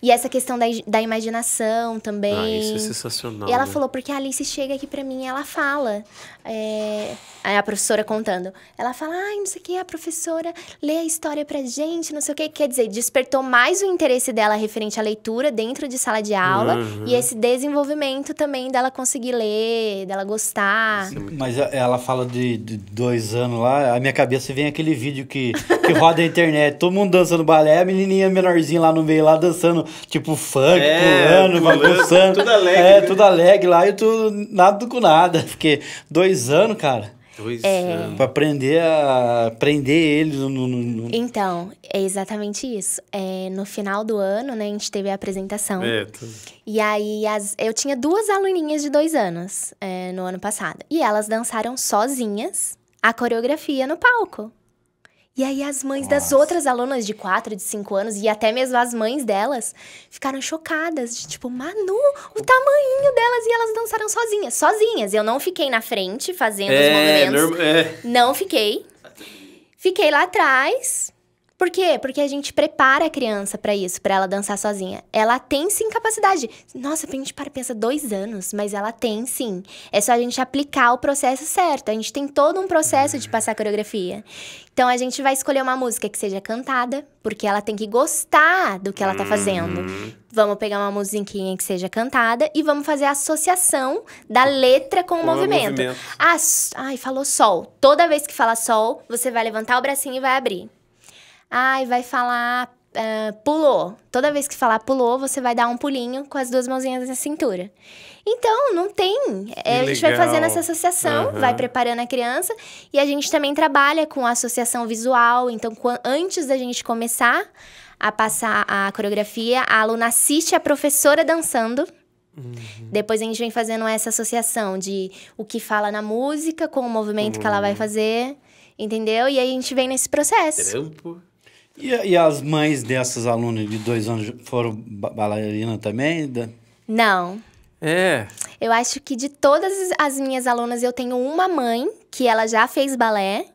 E essa questão da, da imaginação também. Ah, isso é sensacional. E ela né? falou, porque a Alice chega aqui para mim e ela fala. É, a professora contando. Ela fala, ai, não sei o que, a professora lê a história pra gente, não sei o que. Quer dizer, despertou mais o interesse dela referente à leitura dentro de sala de aula uhum. e esse desenvolvimento também dela conseguir ler, dela gostar. É mas ela fala de, de, dois anos lá, a minha cabeça vem aquele vídeo que, que roda a internet, todo mundo dançando balé, a menininha menorzinha lá no meio, lá dançando, tipo, funk, é, pulando, bagunçando. Tudo alegre. É, né? tudo alegre lá e tudo, nada com nada. Porque dois dois anos, cara. Dois é... anos. Pra aprender a prender ele no, no, no... Então, é exatamente isso. É, no final do ano, né, a gente teve a apresentação. É, tô... Tá. E aí, as... eu tinha duas aluninhas de dois anos é, no ano passado. E elas dançaram sozinhas a coreografia no palco. E aí as mães Nossa. das outras alunas de 4, de 5 anos e até mesmo as mães delas ficaram chocadas, de tipo, Manu, o tamanho delas e elas dançaram sozinhas, sozinhas. Eu não fiquei na frente fazendo é, os movimentos. Norma, é. Não fiquei. Fiquei lá atrás, por quê? Porque a gente prepara a criança para isso, para ela dançar sozinha. Ela tem sim capacidade. Nossa, a gente para pensa dois anos, mas ela tem sim. É só a gente aplicar o processo certo. A gente tem todo um processo de passar coreografia. Então a gente vai escolher uma música que seja cantada, porque ela tem que gostar do que ela tá fazendo. Uhum. Vamos pegar uma musiquinha que seja cantada e vamos fazer a associação da letra com, com o movimento. movimento. Ah, ai, falou sol. Toda vez que fala sol, você vai levantar o bracinho e vai abrir. Ai, vai falar uh, pulou. Toda vez que falar pulou, você vai dar um pulinho com as duas mãozinhas na cintura. Então, não tem. É, a gente vai fazendo essa associação, uhum. vai preparando a criança. E a gente também trabalha com a associação visual. Então, antes da gente começar a passar a coreografia, a aluna assiste a professora dançando. Uhum. Depois a gente vem fazendo essa associação de o que fala na música com o movimento uhum. que ela vai uhum. fazer, entendeu? E aí a gente vem nesse processo. Trampo. E, e as mães dessas alunas de dois anos foram bailarina também? Não. É. Eu acho que de todas as minhas alunas, eu tenho uma mãe que ela já fez balé,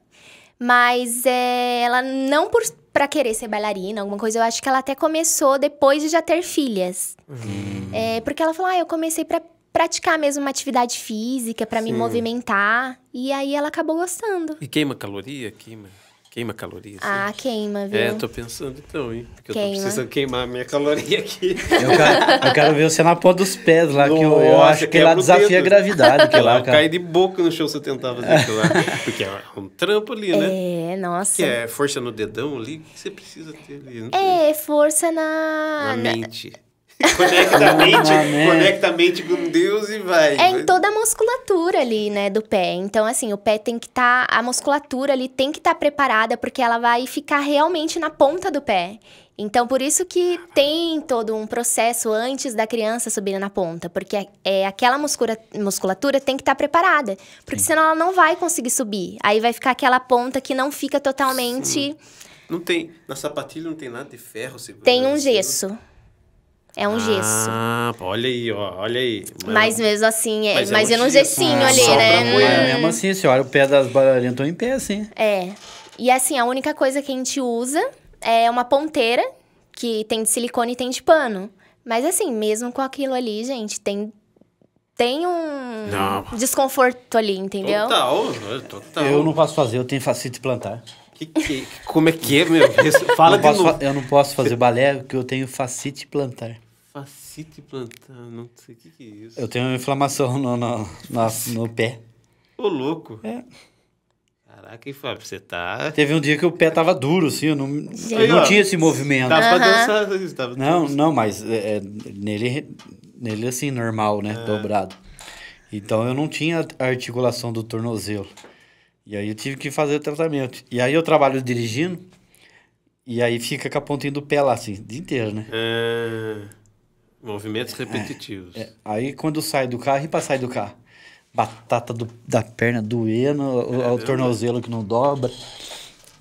mas é, ela não por para querer ser bailarina, alguma coisa. Eu acho que ela até começou depois de já ter filhas. Hum. É, porque ela falou: ah, eu comecei para praticar mesmo uma atividade física, para me movimentar. E aí ela acabou gostando. E queima caloria? Queima. Queima calorias. Ah, queima, é, viu? É, tô pensando então, hein? Porque queima. eu tô precisando queimar a minha caloria aqui. Eu quero, eu quero ver você na ponta dos pés lá, Nossa, que eu, eu acho que lá desafia dedo. a gravidade. Que lá, eu caí de boca no chão se eu tentar fazer aquilo lá. Porque é um trampo ali, né? É, nossa. Que é força no dedão ali, o que você precisa ter ali? É, força na... Na mente. Na conecta a mente, é, né? conecta a mente com Deus e vai. É em toda a musculatura ali, né, do pé. Então, assim, o pé tem que estar, tá, a musculatura ali tem que estar tá preparada porque ela vai ficar realmente na ponta do pé. Então, por isso que tem todo um processo antes da criança subir na ponta, porque é, é aquela musculatura tem que estar tá preparada, porque Sim. senão ela não vai conseguir subir. Aí vai ficar aquela ponta que não fica totalmente. Sim. Não tem. Na sapatilha não tem nada de ferro, segurando. Tem um né? gesso. É um ah, gesso. Ah, olha aí, ó, olha aí. Mas, mas mesmo assim, é, mas, é mas é, um gessinho ah, ali, né? É-, é, mesmo assim, você olha o pé das bailarinas, estão em pé, assim. É. E assim, a única coisa que a gente usa é uma ponteira, que tem de silicone e tem de pano. Mas assim, mesmo com aquilo ali, gente, tem tem um não. desconforto ali, entendeu? Total, total. Eu não posso fazer, eu tenho de plantar. Que, que, como é que é, meu? Fala de novo. Eu não posso fazer balé porque eu tenho facite plantar. Facite plantar? Não sei o que, que, é isso. Eu tenho uma inflamação no, no, no, no pé. Ô, louco. É. Caraca, e Fábio, você tá. Teve um dia que o pé tava duro, assim, eu não, eu não tinha esse movimento. Dá uhum. pra dançar tava Não, não, mas é, é, nele, nele assim, normal, né? É. Dobrado. Então eu não tinha a articulação do tornozelo. E aí eu tive que fazer o tratamento. E aí eu trabalho dirigindo, e aí fica com a pontinha do pé lá, assim, o dia inteiro, né? É... Movimentos é, repetitivos. É, é. Aí quando sai do carro, e pra sair do carro? Batata do, da perna doendo, o, o, tornozelo que não dobra.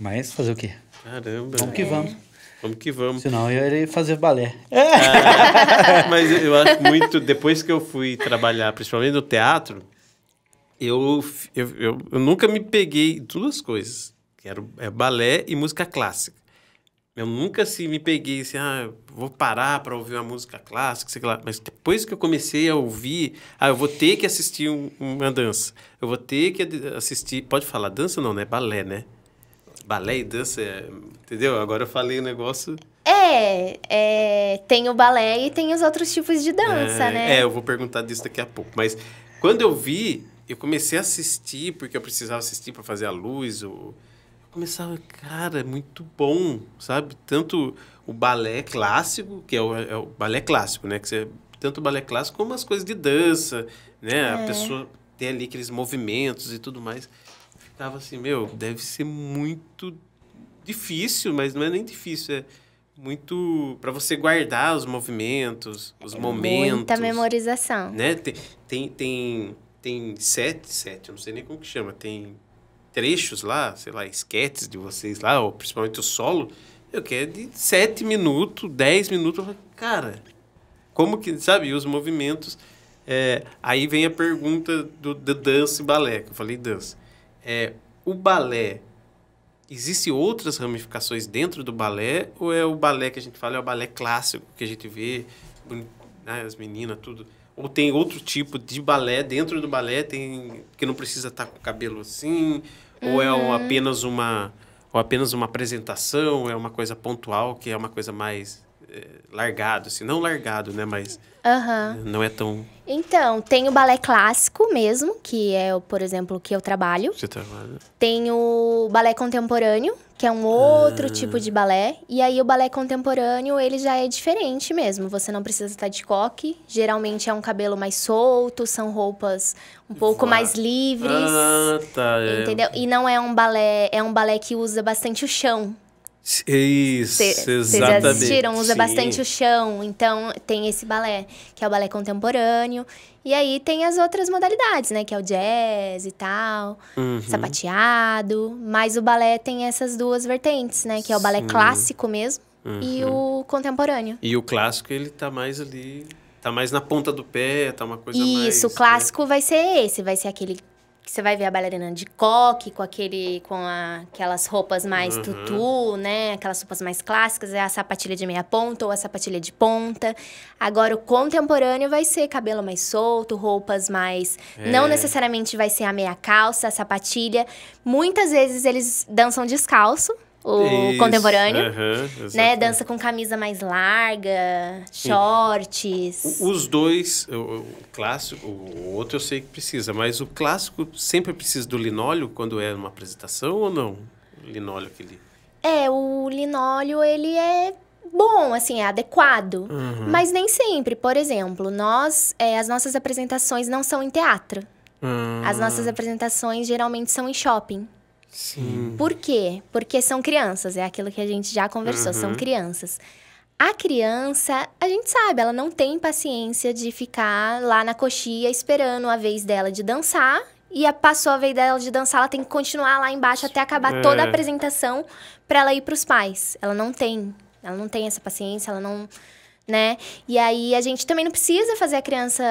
Mas fazer o quê? Caramba. Vamos que vamos. Vamos que vamos. Senão eu irei fazer balé. Ah, mas eu acho muito. Depois que eu fui trabalhar, principalmente no teatro, eu, eu, eu, eu nunca me peguei duas coisas, que era é, balé e música clássica. Eu nunca assim, me peguei assim, ah, vou parar para ouvir uma música clássica, sei lá. Mas depois que eu comecei a ouvir, ah, eu vou ter que assistir um, uma dança. Eu vou ter que assistir. Pode falar dança não, né? Balé, né? Balé e dança, é, entendeu? Agora eu falei o um negócio. É, é, tem o balé e tem os outros tipos de dança, é, né? É, eu vou perguntar disso daqui a pouco. Mas quando eu vi, eu comecei a assistir porque eu precisava assistir para fazer a luz. Eu começava, cara, é muito bom, sabe? Tanto o balé clássico, que é o, é o balé clássico, né? Que você, tanto o balé clássico como as coisas de dança, né? É. A pessoa tem ali aqueles movimentos e tudo mais. Eu ficava assim, meu, deve ser muito difícil, mas não é nem difícil, é muito para você guardar os movimentos, os é momentos. Muita memorização. Né? Tem, tem, tem tem sete, sete, eu não sei nem como que chama, tem trechos lá, sei lá, esquetes de vocês lá, ou principalmente o solo, eu quero de sete minutos, dez minutos, cara, como que, sabe, os movimentos... É, aí vem a pergunta do, do dança e balé, que eu falei dança. É, o balé, existe outras ramificações dentro do balé? Ou é o balé que a gente fala, é o balé clássico que a gente vê, né, as meninas, tudo? ou tem outro tipo de balé dentro do balé, tem que não precisa estar tá com o cabelo assim, uhum. ou é um, uhum. apenas uma ou apenas uma apresentação, é uma coisa pontual, que é uma coisa mais é, largado, assim, não largado, né, mas uhum. não é tão então, tem o balé clássico mesmo, que é, por exemplo, o que eu trabalho. Você trabalha. Tem o balé contemporâneo, que é um outro ah. tipo de balé. E aí o balé contemporâneo, ele já é diferente mesmo. Você não precisa estar de coque. Geralmente é um cabelo mais solto, são roupas um pouco mais livres. Ah, tá. É. Entendeu? E não é um balé, é um balé que usa bastante o chão. Isso, exatamente. Vocês assistiram, usa Sim. bastante o chão, então tem esse balé, que é o balé contemporâneo. E aí tem as outras modalidades, né? Que é o jazz e tal, uhum. sapateado. Mas o balé tem essas duas vertentes, né? Que é o balé Sim. clássico mesmo uhum. e o contemporâneo. E o clássico, ele tá mais ali... Tá mais na ponta do pé, tá uma coisa Isso, mais... Isso, né? o clássico né? vai ser esse. Vai ser aquele que você vai ver a bailarina de coque com aquele com a, aquelas roupas mais uhum. tutu, né? Aquelas roupas mais clássicas, é a sapatilha de meia ponta ou a sapatilha de ponta. Agora o contemporâneo vai ser cabelo mais solto, roupas mais é. não necessariamente vai ser a meia calça, a sapatilha. Muitas vezes eles dançam descalço, o Isso, contemporâneo, uhum, né? Dança com camisa mais larga, shorts. Os dois, o, o, clássico, o outro eu sei que precisa, mas o clássico sempre precisa do linóleo quando é uma apresentação ou não? O linóleo aquele. É, o linóleo ele é bom, assim, é adequado. Uhum. Mas nem sempre. Por exemplo, nós, é, as nossas apresentações não são em teatro. Uhum. As nossas apresentações geralmente são em shopping. Sim. Hum. Por quê? Porque são crianças, é aquilo que a gente já conversou, uhum. são crianças. A criança, a gente sabe, ela não tem paciência de ficar lá na coxia esperando a vez dela de dançar. E a, passou a vez dela de dançar, ela tem que continuar lá embaixo até acabar é. toda a apresentação para ela ir para os pais. Ela não tem. Ela não tem essa paciência, ela não. Né? E aí a gente também não precisa fazer a criança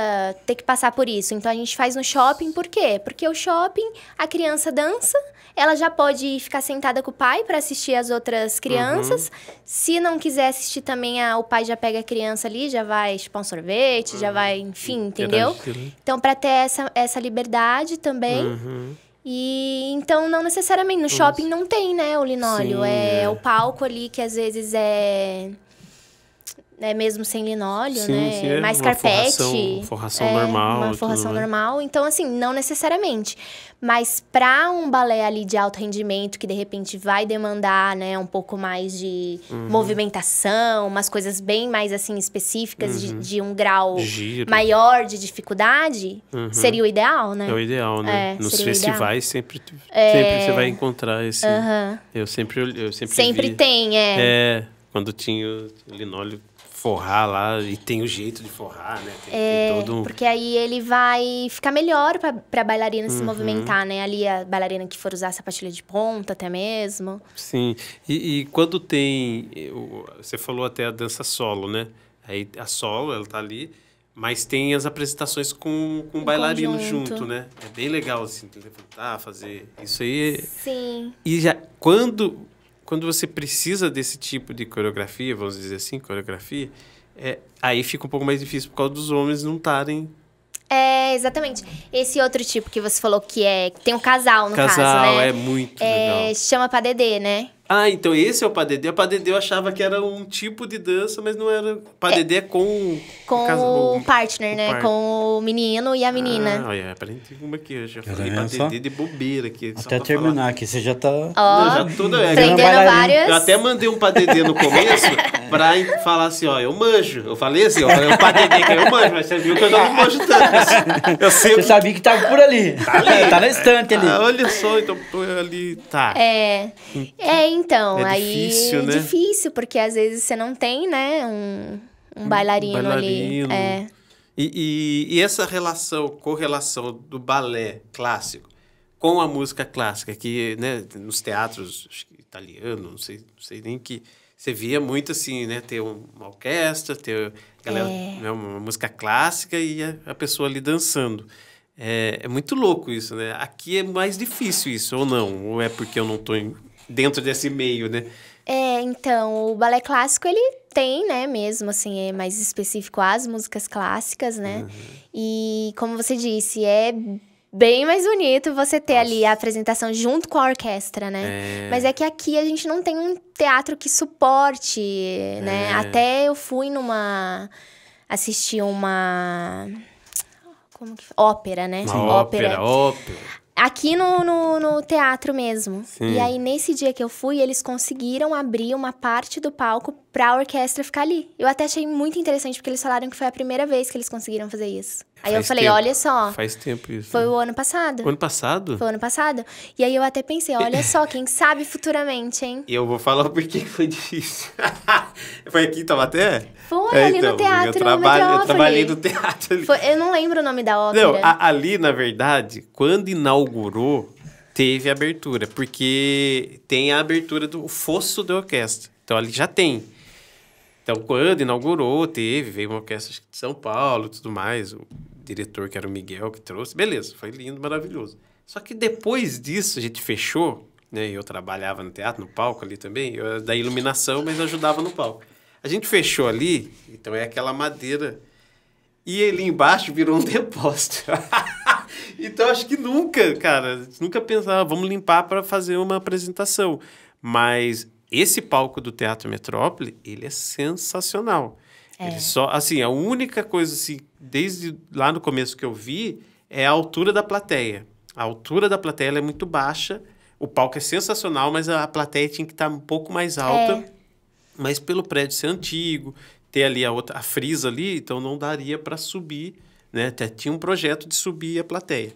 ter que passar por isso. Então a gente faz no shopping, por quê? Porque o shopping, a criança dança ela já pode ficar sentada com o pai para assistir as outras crianças. Uhum. Se não quiser assistir também, a, o pai já pega a criança ali, já vai chupar um sorvete, uhum. já vai, uhum. enfim, entendeu? Então, para ter essa, essa liberdade também. Uhum. E então não necessariamente no uhum. shopping não tem, né, o linóleo, Sim, é, é, o palco ali que às vezes é é mesmo sem linóleo, sim, né? Sim, é, é mais carpete. Forração, forração é, normal. Uma forração né? normal. Então, assim, não necessariamente. Mas para um balé ali de alto rendimento, que de repente vai demandar, né, um pouco mais de uhum. movimentação, umas coisas bem mais, assim, específicas, uhum. de, de, um grau Giro. maior de dificuldade, uhum. seria o ideal, né? É o ideal, né? É, Nos festivais sempre, é. sempre você vai encontrar esse... Eu sempre eu sempre Sempre vi. tem, é. É quando tinha o linóleo forrar lá e tem o jeito de forrar, né? Tem, é, tem todo... porque aí ele vai ficar melhor para a bailarina uhum. se movimentar, né? Ali a bailarina que for usar sapatilha de ponta até mesmo. Sim, e, e, quando tem, você falou até a dança solo, né? Aí a solo, ela tá ali, mas tem as apresentações com, com um bailarino conjunto. junto, né? É bem legal, assim, levantar, fazer isso aí. Sim. E já, quando quando você precisa desse tipo de coreografia, vamos dizer assim, coreografia, é, aí fica um pouco mais difícil por causa dos homens não estarem. É, exatamente. Esse outro tipo que você falou que é. Que tem um casal, no casal, caso, né? é muito é, legal. Chama pra Dedê, né? Ah, então esse é o padedê. O padedê eu achava que era um tipo de dança, mas não era. Padedê é, com. Com o, o partner, o né? Par... Com o menino e a menina. Ah, olha, aprendi uma aqui. É é. Eu já tá falei padedê de bobeira aqui. Até terminar falar. aqui, você já tá. oh, não, já tudo É, aprendendo Eu até mandei um padedê no começo é. pra falar assim, ó, eu manjo. Eu falei assim, ó, o padedê que eu manjo, mas você viu que eu não manjo tanto. Eu sempre... Você sabia que tava por ali. Tá, ali. tá na estante ali. Ah, olha só, então ali. Tá. É. Então, é, então, é aí difícil, é né? é difícil, porque às vezes você não tem, né, um, um bailarino, bailarino, ali. É. E, e, e, essa relação, correlação do balé clássico com a música clássica, que né, nos teatros italianos, não sei, não sei nem que. Você via muito assim, né? Ter uma orquestra, ter galera, é. né, uma música clássica e a, a pessoa ali dançando. É, é, muito louco isso, né? Aqui é mais difícil isso, ou não? Ou é porque eu não estou dentro desse meio, né? É, então, o balé clássico ele tem, né, mesmo assim, é mais específico às músicas clássicas, né? Uhum. E como você disse, é bem mais bonito você ter Nossa. ali a apresentação junto com a orquestra, né? É. Mas é que aqui a gente não tem um teatro que suporte, né? é. né? Até eu fui numa assistir uma como que ópera, né? Uma ópera, ópera. ópera. Aqui no, no, no teatro mesmo. Sim. E aí, nesse dia que eu fui, eles conseguiram abrir uma parte do palco pra orquestra ficar ali. Eu até achei muito interessante, porque eles falaram que foi a primeira vez que eles conseguiram fazer isso. Aí Faz eu falei, tempo. olha só. Faz tempo isso. Foi né? o ano passado. O ano passado? Foi o ano passado. E aí eu até pensei, olha só, quem sabe futuramente, hein? E eu vou falar porque foi difícil. foi aqui em Taubaté? Foi, é, ali então, no teatro, eu, trabalho, eu trabalhei no teatro ali. Foi, eu não lembro o nome da ópera. Não, a, ali, na verdade, quando inaugurou, teve abertura. Porque tem a abertura do fosso da orquestra. Então ali já tem. Então, quando inaugurou, teve, veio uma orquestra de São Paulo tudo mais, o diretor que era o Miguel que trouxe, beleza, foi lindo, maravilhoso. Só que depois disso, a gente fechou, né? Eu trabalhava no teatro, no palco ali também, eu era da iluminação, mas ajudava no palco. A gente fechou ali, então é aquela madeira, e ali embaixo virou um depósito. então acho que nunca, cara, nunca pensava, ah, vamos limpar para fazer uma apresentação. Mas esse palco do Teatro Metrópole, ele é sensacional. É. Ele só, assim, a única coisa assim, desde lá no começo que eu vi é a altura da plateia. A altura da plateia é muito baixa. O palco é sensacional, mas a plateia tinha que estar um pouco mais é. alta. É. Mas pelo prédio ser antigo, ter ali a outra a frisa ali, então não daria para subir, né? Até tinha um projeto de subir a plateia.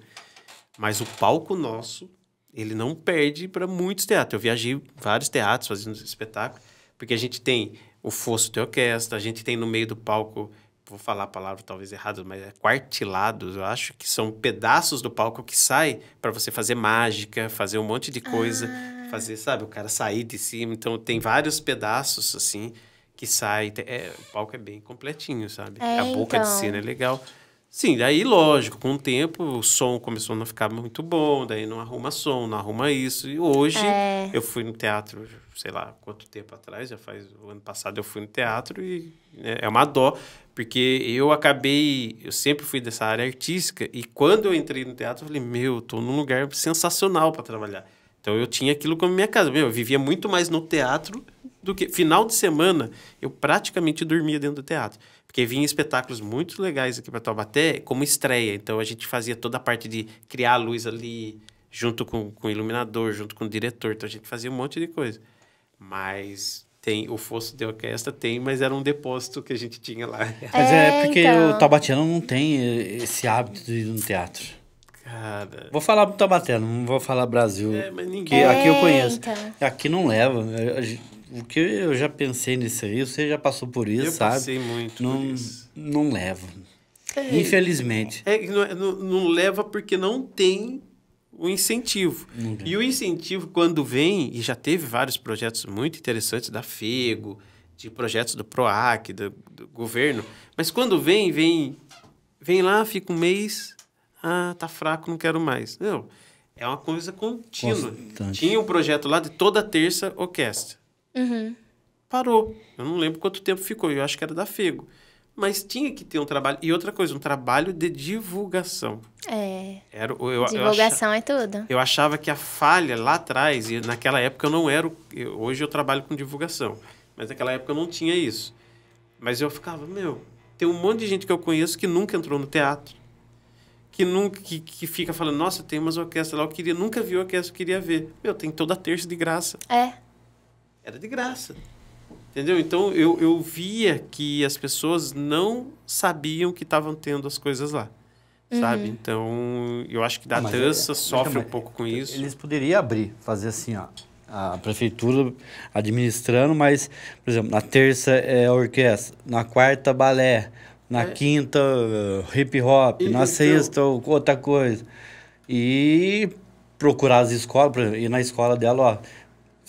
Mas o palco nosso ele não perde para muitos teatros. Eu viajei vários teatros fazendo espetáculo, porque a gente tem o Fosso de Orquestra, a gente tem no meio do palco, vou falar a palavra talvez errada, mas é quartilados, eu acho, que são pedaços do palco que sai para você fazer mágica, fazer um monte de coisa, ah. fazer, sabe, o cara sair de cima. Então tem vários pedaços assim que sai. É, o palco é bem completinho, sabe? É, a boca então... de cena é legal. Sim, daí lógico, com o tempo o som começou a não ficar muito bom, daí não arruma som, não arruma isso. E hoje é... eu fui no teatro, sei lá quanto tempo atrás, já faz o ano passado eu fui no teatro e né, é uma dó, porque eu acabei, eu sempre fui dessa área artística e quando eu entrei no teatro eu falei, meu, eu tô num lugar sensacional para trabalhar. Então eu tinha aquilo como minha casa, meu, eu vivia muito mais no teatro do que final de semana eu praticamente dormia dentro do teatro. Porque vinha espetáculos muito legais aqui para Taubaté como estreia. Então a gente fazia toda a parte de criar a luz ali, junto com, com o iluminador, junto com o diretor. Então a gente fazia um monte de coisa. Mas tem o fosso de orquestra tem, mas era um depósito que a gente tinha lá. É, mas é porque então... o Taubatiano não tem esse hábito de ir no teatro. Cara. Vou falar do Taubaté, não vou falar Brasil. É, mas ninguém. Que aqui eu é, conheço. Então. Aqui não leva. A gente o que eu já pensei nisso aí, você já passou por isso, eu sabe? Eu passei muito não, por isso. Não leva. É, Infelizmente. É, é, é, não, não leva porque não tem o incentivo. Uhum. E o incentivo, quando vem, e já teve vários projetos muito interessantes da FEGO, de projetos do PROAC, do, do governo, mas quando vem, vem, vem lá, fica um mês, ah, tá fraco, não quero mais. Não, é uma coisa contínua. Constante. Tinha um projeto lá de toda terça orquestra. Uhum. Parou. Eu não lembro quanto tempo ficou, eu acho que era da Fego. Mas tinha que ter um trabalho. E outra coisa, um trabalho de divulgação. É. Era, eu, divulgação eu achava, é tudo. Eu achava que a falha lá atrás, e naquela época eu não era. Eu, hoje eu trabalho com divulgação. Mas naquela época eu não tinha isso. Mas eu ficava, meu, tem um monte de gente que eu conheço que nunca entrou no teatro. Que, nunca, que, que fica falando, nossa, tem umas orquestras lá, eu queria, nunca viu orquestra, eu queria ver. Meu, tem toda terça de graça. É era de graça. Entendeu? Então eu, eu via que as pessoas não sabiam que estavam tendo as coisas lá. Uhum. Sabe? Então, eu acho que da ah, dança é, é sofre um pouco com isso. Eles poderiam abrir, fazer assim, ó. A prefeitura administrando, mas, por exemplo, na terça é orquestra, na quarta balé, na é. quinta uh, hip hop, e na então... sexta outra coisa. E procurar as escolas, por exemplo, ir na escola dela, ó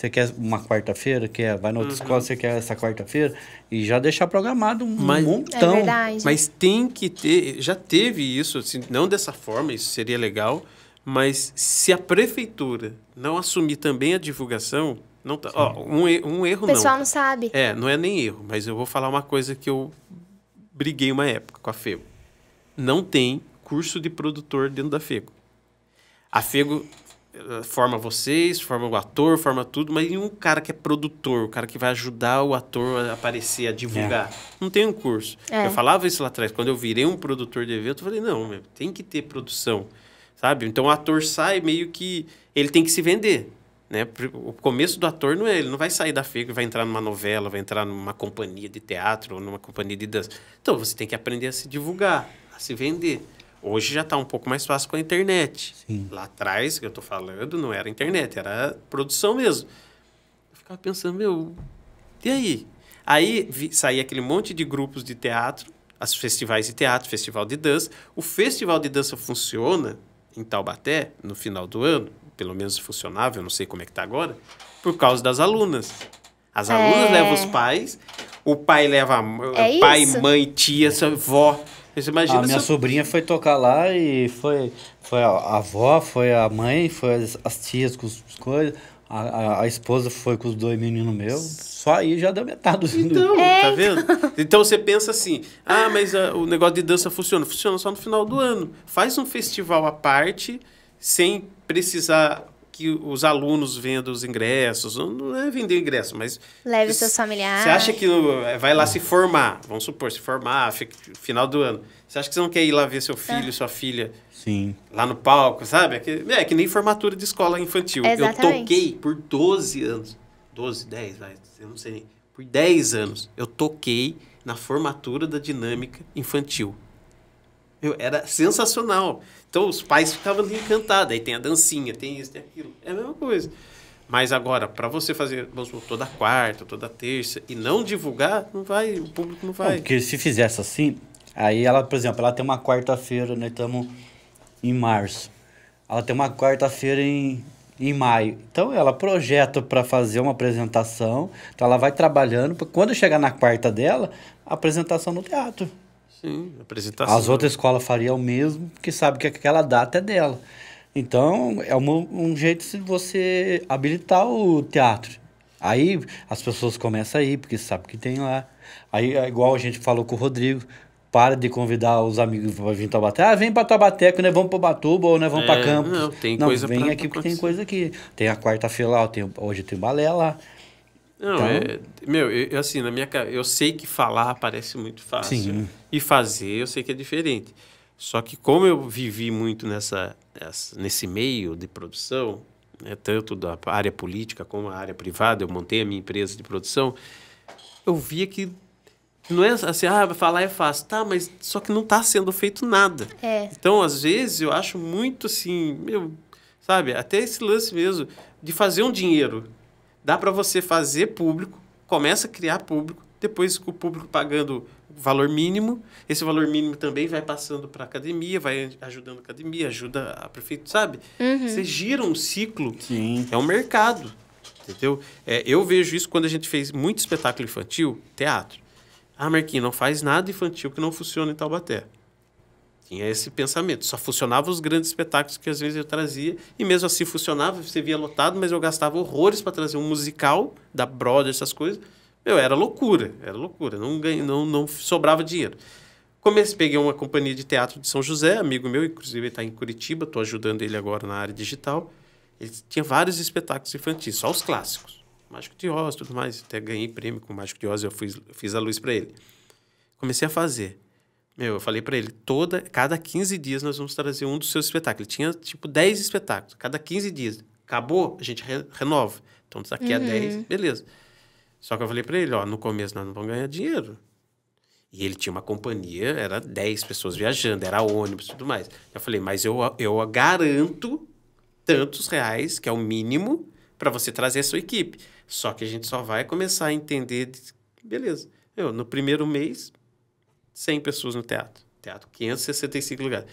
você quer uma quarta-feira, quer, vai na outra uhum. escola, você quer essa quarta-feira, e já deixar programado um mas, montão. É verdade. Mas tem que ter, já teve isso, assim, não dessa forma, isso seria legal, mas se a prefeitura não assumir também a divulgação, não tá, ó, um, um erro não. O pessoal não sabe. É, não é nem erro, mas eu vou falar uma coisa que eu briguei uma época com a FEGO. Não tem curso de produtor dentro da FEGO. A FEGO eh, forma vocês, forma o ator, forma tudo, mas e um cara que é produtor, o cara que vai ajudar o ator a aparecer, a divulgar? É. Não tem um curso. É. Eu falava isso lá atrás, quando eu virei um produtor de evento, eu falei, não, meu, tem que ter produção, sabe? Então o ator sai meio que... Ele tem que se vender, né? O começo do ator não é, ele não vai sair da feira, vai entrar numa novela, vai entrar numa companhia de teatro, ou numa companhia de dança. Então você tem que aprender a se divulgar, a se vender. Hoje já está um pouco mais fácil com a internet. Sim. Lá atrás, que eu estou falando, não era internet, era produção mesmo. Eu ficava pensando, meu, e aí? Aí saía aquele monte de grupos de teatro, as festivais de teatro, festival de dança. O festival de dança funciona em Taubaté no final do ano, pelo menos funcionava, eu não sei como é que está agora, por causa das alunas. As é... alunas levam os pais, o pai leva a, é pai, isso? mãe, tia, sua avó. Você imagina a minha sobrinha foi tocar lá e foi, foi a avó, foi a mãe, foi as, as tias com as coisas. A, a, a, esposa foi com os dois meninos meus, só aí já deu metade do Então, do... tá é. vendo? Então você pensa assim: ah, mas a, ah, o negócio de dança funciona. Funciona só no final do ano. Faz um festival à parte, sem precisar que os alunos vendam os ingressos, não é vender ingresso, mas... Leve seus familiares. Você acha que eh, vai lá se formar, vamos supor, se formar, final do ano. Você acha que você não quer ir lá ver seu é. filho, sua filha... Sim. Lá no palco, sabe? É que, é que nem formatura de escola infantil. Exatamente. Eu toquei por 12 anos. 12, 10, vai, eu não sei. Por 10 anos, eu toquei na formatura da dinâmica infantil. Meu, era sensacional. Então os pais ficavam ali encantados. Aí tem a dancinha, tem isso, tem aquilo. É a mesma coisa. Mas agora, para você fazer supor, toda quarta, toda terça e não divulgar, não vai, o público não vai. Não, porque se fizesse assim, aí ela, por exemplo, ela tem uma quarta-feira, nós né, estamos em março. Ela tem uma quarta-feira em, em maio. Então ela projeta para fazer uma apresentação, então ela vai trabalhando, quando chegar na quarta dela, a apresentação no teatro. Sim, apresentação. As outras escolas fariam o mesmo, porque sabe que aquela data é dela. Então, é um jeito de você habilitar o teatro. Aí as pessoas começam a ir, porque sabe que tem lá. Aí, é igual a gente falou com o Rodrigo, para de convidar os amigos para vir Taubaté. Ah, vem para Taubaté, que nós vamos para Batuba ou nós vamos é, para Campos. Não, tem não, coisa vem aqui porque tem coisa aqui. Tem a quarta-feira lá, tem, hoje tem balé lá. Não, então... é, meu, eu, assim, na minha eu sei que falar parece muito fácil. Sim. E fazer eu sei que é diferente. Só que como eu vivi muito nessa, nesse meio de produção, né, tanto da área política como a área privada, eu montei a minha empresa de produção, eu via que não é assim, ah, falar é fácil. Tá, mas só que não está sendo feito nada. É. Então, às vezes, eu acho muito assim, meu, sabe, até esse lance mesmo de fazer um dinheiro dá para você fazer público, começa a criar público, depois o público pagando valor mínimo, esse valor mínimo também vai passando para a academia, vai ajudando a academia, ajuda a prefeito sabe? Uhum. Você gira um ciclo, Sim. é um mercado, entendeu? É, eu vejo isso quando a gente fez muito espetáculo infantil, teatro. Ah, Marquinhos, não faz nada infantil que não funciona em Taubaté tinha esse pensamento. Só funcionava os grandes espetáculos que às vezes eu trazia, e mesmo assim funcionava, você via lotado, mas eu gastava horrores para trazer um musical da Broadway, essas coisas. Meu, era loucura, era loucura, não, ganho, não, não sobrava dinheiro. Comecei, peguei uma companhia de teatro de São José, amigo meu, inclusive está em Curitiba, estou ajudando ele agora na área digital. Ele tinha vários espetáculos infantis, só os clássicos. Mágico de Oz, tudo mais. Até ganhei prêmio com o Mágico de Oz, eu fiz, fiz a luz para ele. Comecei a fazer. Meu, eu falei para ele, toda, cada 15 dias nós vamos trazer um dos seus espetáculos. Ele tinha, tipo, 10 espetáculos. Cada 15 dias. Acabou, a gente re renova. Então, daqui tá uhum. a 10, beleza. Só que eu falei para ele, ó, no começo nós não vamos ganhar dinheiro. E ele tinha uma companhia, era 10 pessoas viajando, era ônibus e tudo mais. Eu falei, mas eu, eu garanto tantos reais, que é o mínimo, para você trazer a sua equipe. Só que a gente só vai começar a entender. Beleza. Eu, no primeiro mês, 100 pessoas no teatro. Teatro, 565 lugares.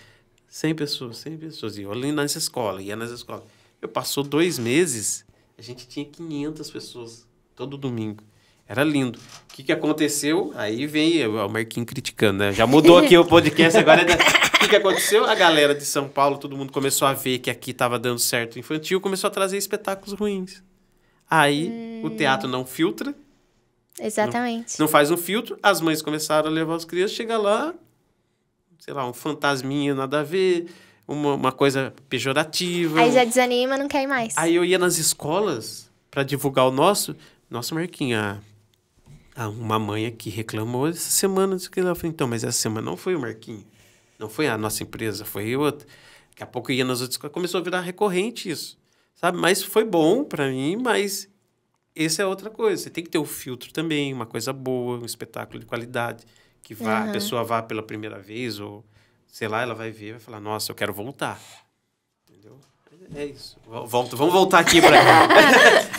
100 pessoas, 100 pessoas. E eu ali nas escolas, ia nas escolas. Eu passou dois meses, a gente tinha 500 pessoas todo domingo. Era lindo. O que, que aconteceu? Aí vem o Marquinhos criticando, né? Já mudou aqui o podcast agora. Né? O que, que aconteceu? A galera de São Paulo, todo mundo começou a ver que aqui estava dando certo infantil, começou a trazer espetáculos ruins. Aí hum. o teatro não filtra, Exatamente. Não, não faz um filtro, as mães começaram a levar as crianças, chega lá, sei lá, um fantasminha nada a ver, uma, uma coisa pejorativa. Aí já desanima, não quer mais. Aí eu ia nas escolas para divulgar o nosso. Nossa, Marquinha, uma mãe aqui reclamou essa semana, que ela falou então, mas essa semana não foi o Marquinho. Não foi a nossa empresa, foi outra. Daqui a pouco ia nas outras escolas, Começou a virar recorrente isso, sabe? Mas foi bom para mim, mas essa é outra coisa. Você tem que ter o um filtro também, uma coisa boa, um espetáculo de qualidade, que vá, uhum. a pessoa vá pela primeira vez, ou sei lá, ela vai ver vai falar, nossa, eu quero voltar. Entendeu? É isso. Volto, vamos voltar aqui para.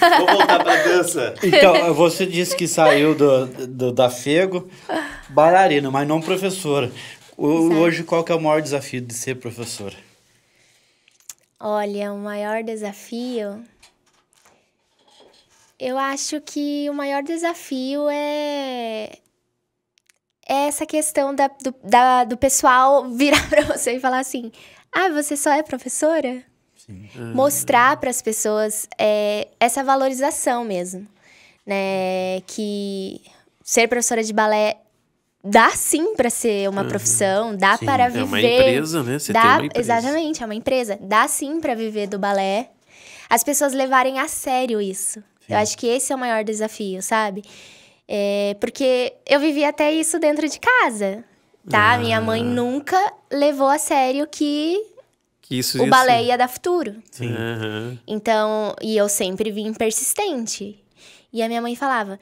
vamos voltar para dança. Então, você disse que saiu do, do da Fego bailarina, mas não professora. O, hoje, qual que é o maior desafio de ser professora? Olha, o maior desafio eu acho que o maior desafio é, é essa questão da, do, da, do pessoal virar para você e falar assim: ah, você só é professora? Sim. Mostrar para as pessoas é, essa valorização mesmo, né? Que ser professora de balé dá sim para ser uma uhum. profissão, dá sim. para viver. É uma empresa, né? Você dá, empresa. Exatamente, é uma empresa. Dá sim para viver do balé. As pessoas levarem a sério isso. Eu acho que esse é o maior desafio, sabe? É, porque eu vivi até isso dentro de casa, tá? Ah. Minha mãe nunca levou a sério que isso, o balé ia dar futuro. Sim. Uhum. Então, e eu sempre vim persistente. E a minha mãe falava: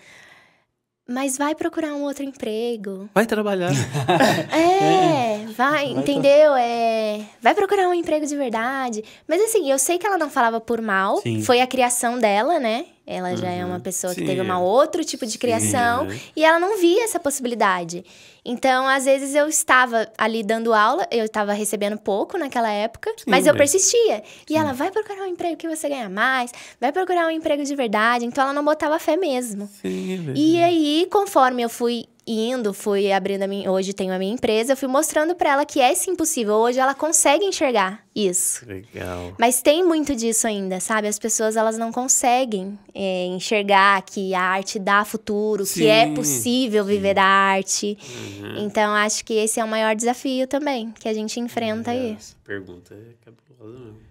mas vai procurar um outro emprego. Vai trabalhar. é, vai, vai entendeu? É, vai procurar um emprego de verdade. Mas assim, eu sei que ela não falava por mal, Sim. foi a criação dela, né? Ela uhum. já é uma uhum. pessoa Sim. que teve um é. outro tipo de criação Sim. Né? e ela não via essa possibilidade. Então, às vezes eu estava ali dando aula, eu estava recebendo pouco naquela época, Sim, mas eu né? persistia. E ela vai procurar um emprego que você ganha mais, vai procurar um emprego de verdade. Então, ela não botava fé mesmo. Sim, é e aí, conforme eu fui indo, fui abrindo a minha. Hoje tenho a minha empresa, eu fui mostrando para ela que é sim possível. Hoje ela consegue enxergar isso. Legal. Mas tem muito disso ainda, sabe? As pessoas elas não conseguem é, enxergar que a arte dá futuro, sim. que é possível viver da arte. Uhum. Então acho que esse é o maior desafio também que a gente enfrenta uhum. aí. Essa pergunta é cabulosa mesmo.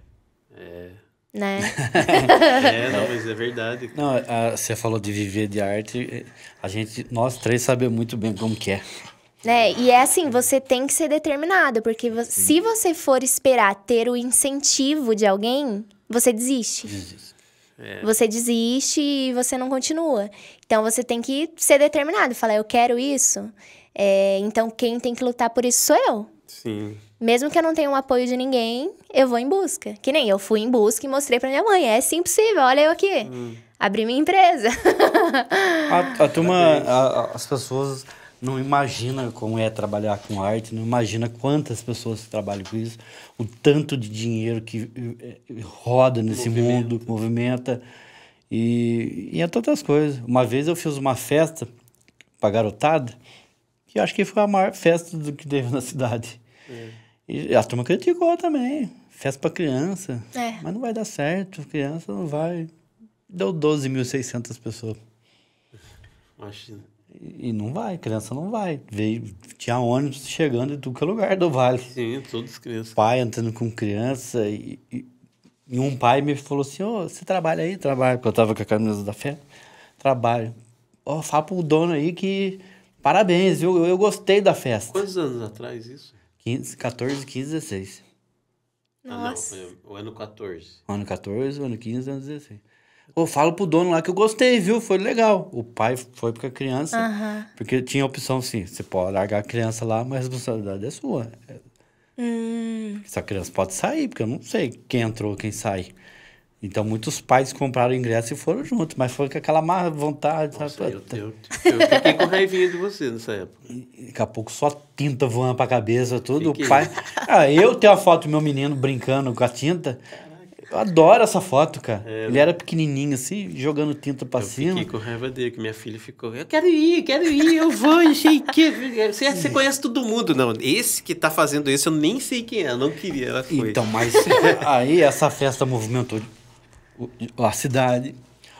É né? é, não, mas é verdade. Não, a, você falou de viver de arte, a gente, nós três sabemos muito bem como que é. Né? E é assim, você tem que ser determinado, porque se você for esperar ter o incentivo de alguém, você desiste. Desiste. É. Você desiste e você não continua. Então você tem que ser determinado, falar, eu quero isso. É, então quem tem que lutar por isso sou eu. Sim mesmo que eu não tenha o um apoio de ninguém, eu vou em busca. Que nem eu fui em busca e mostrei para minha mãe, é sim possível, olha eu aqui. Hum. Abri minha empresa. a, a turma, a, as pessoas não imaginam como é trabalhar com arte, não imagina quantas pessoas trabalham com isso, o tanto de dinheiro que eh, roda nesse movimenta. mundo, movimenta e, e entre é outras coisas. Uma vez eu fiz uma festa pra garotada, que acho que foi a maior festa do que teve na cidade. É. E a turma criticou também. Festa pra criança. É. Mas não vai dar certo, criança não vai. Deu 12.600 pessoas. Imagina. E, e não vai, criança não vai. Veio, tinha ônibus chegando de qualquer é lugar do vale. Sim, todos os crianças. Pai entrando com criança. E, e, e um pai me falou assim: Ô, você trabalha aí? Trabalho, porque eu tava com a camisa da fé. Trabalho. Ó, fala pro dono aí que parabéns, viu? Eu, eu gostei da festa. Quantos anos atrás isso? 15, 14, 15, 16. Nossa. Ah, não, o ano 14. O ano 14, o ano 15, o ano 16. Eu falo pro dono lá que eu gostei, viu? Foi legal. O pai foi com a criança, uh -huh. porque tinha a opção assim: você pode largar a criança lá, mas a responsabilidade é sua. Hum. Essa criança pode sair, porque eu não sei quem entrou, quem sai. Então muitos pais compraram ingresso e foram juntos, mas foi com aquela má vontade. Nossa, eu, eu, eu, fiquei com raivinha de você nessa época. E, daqui a pouco só tinta voando pra cabeça, tudo. Fiquei. O pai. Ah, eu tenho a foto do meu menino brincando com a tinta. Eu adoro essa foto, cara. É, ele era pequenininho assim, jogando tinta pra eu cima. Eu fiquei com raiva dele, que minha filha ficou... Eu quero ir, quero ir, eu vou, eu sei que... Você, você, conhece todo mundo. Não, esse que tá fazendo isso, eu nem sei quem é. não queria, ela foi. Então, mas aí essa festa movimentou a cidade,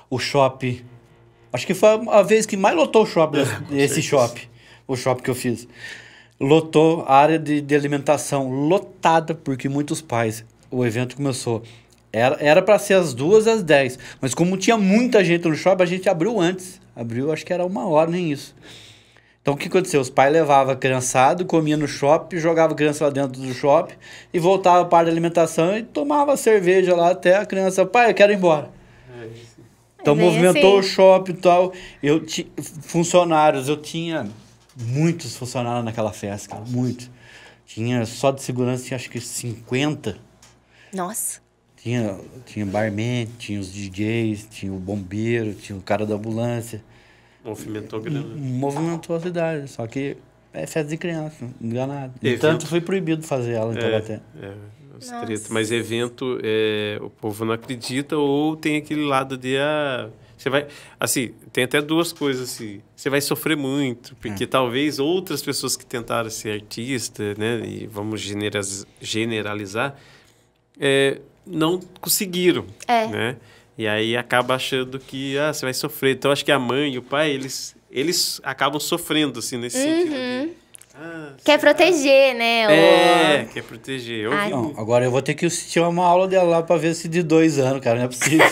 o shopping. Acho que foi a vez que mais lotou o shopping, é, esse shopping, o shopping que eu fiz. Lotou a área de, de alimentação, lotada, porque muitos pais. O evento começou era para ser às duas às dez, mas como tinha muita gente no shopping, a gente abriu antes. Abriu, acho que era uma hora, nem isso. Então o que aconteceu? Os pais levavam a criançada, comia no shopping, jogava a criança lá dentro do shopping e voltava para a alimentação e tomava cerveja lá até a criança, pai, eu quero ir embora. É então movimentou assim. o shopping e tal. Eu ti, funcionários, eu tinha muitos funcionários naquela festa, cara, muitos. Tinha só de segurança, tinha acho que 50. Nossa. Tinha, tinha barman, tinha os DJs, tinha o bombeiro, tinha o cara da ambulância Movimentou grana. Movimentou a cidade, só que é festa de criança, enganado. Evento... Tanto foi proibido fazer ela em é, É, Mas evento, é, o povo não acredita ou tem aquele lado de... Ah, você vai... Assim, tem até duas coisas, assim. Você vai sofrer muito, porque é. talvez outras pessoas que tentaram ser artista, né? E vamos generalizar, é, não conseguiram, é. né? E aí acaba achando que ah, você vai sofrer. Então acho que a mãe e o pai, eles, eles acabam sofrendo, assim, nesse uhum. sentido. ah, quer proteger, né? É, o... quer proteger. Eu ah, não, agora eu vou ter que assistir uma aula dela lá pra ver se de dois anos, cara, não é possível.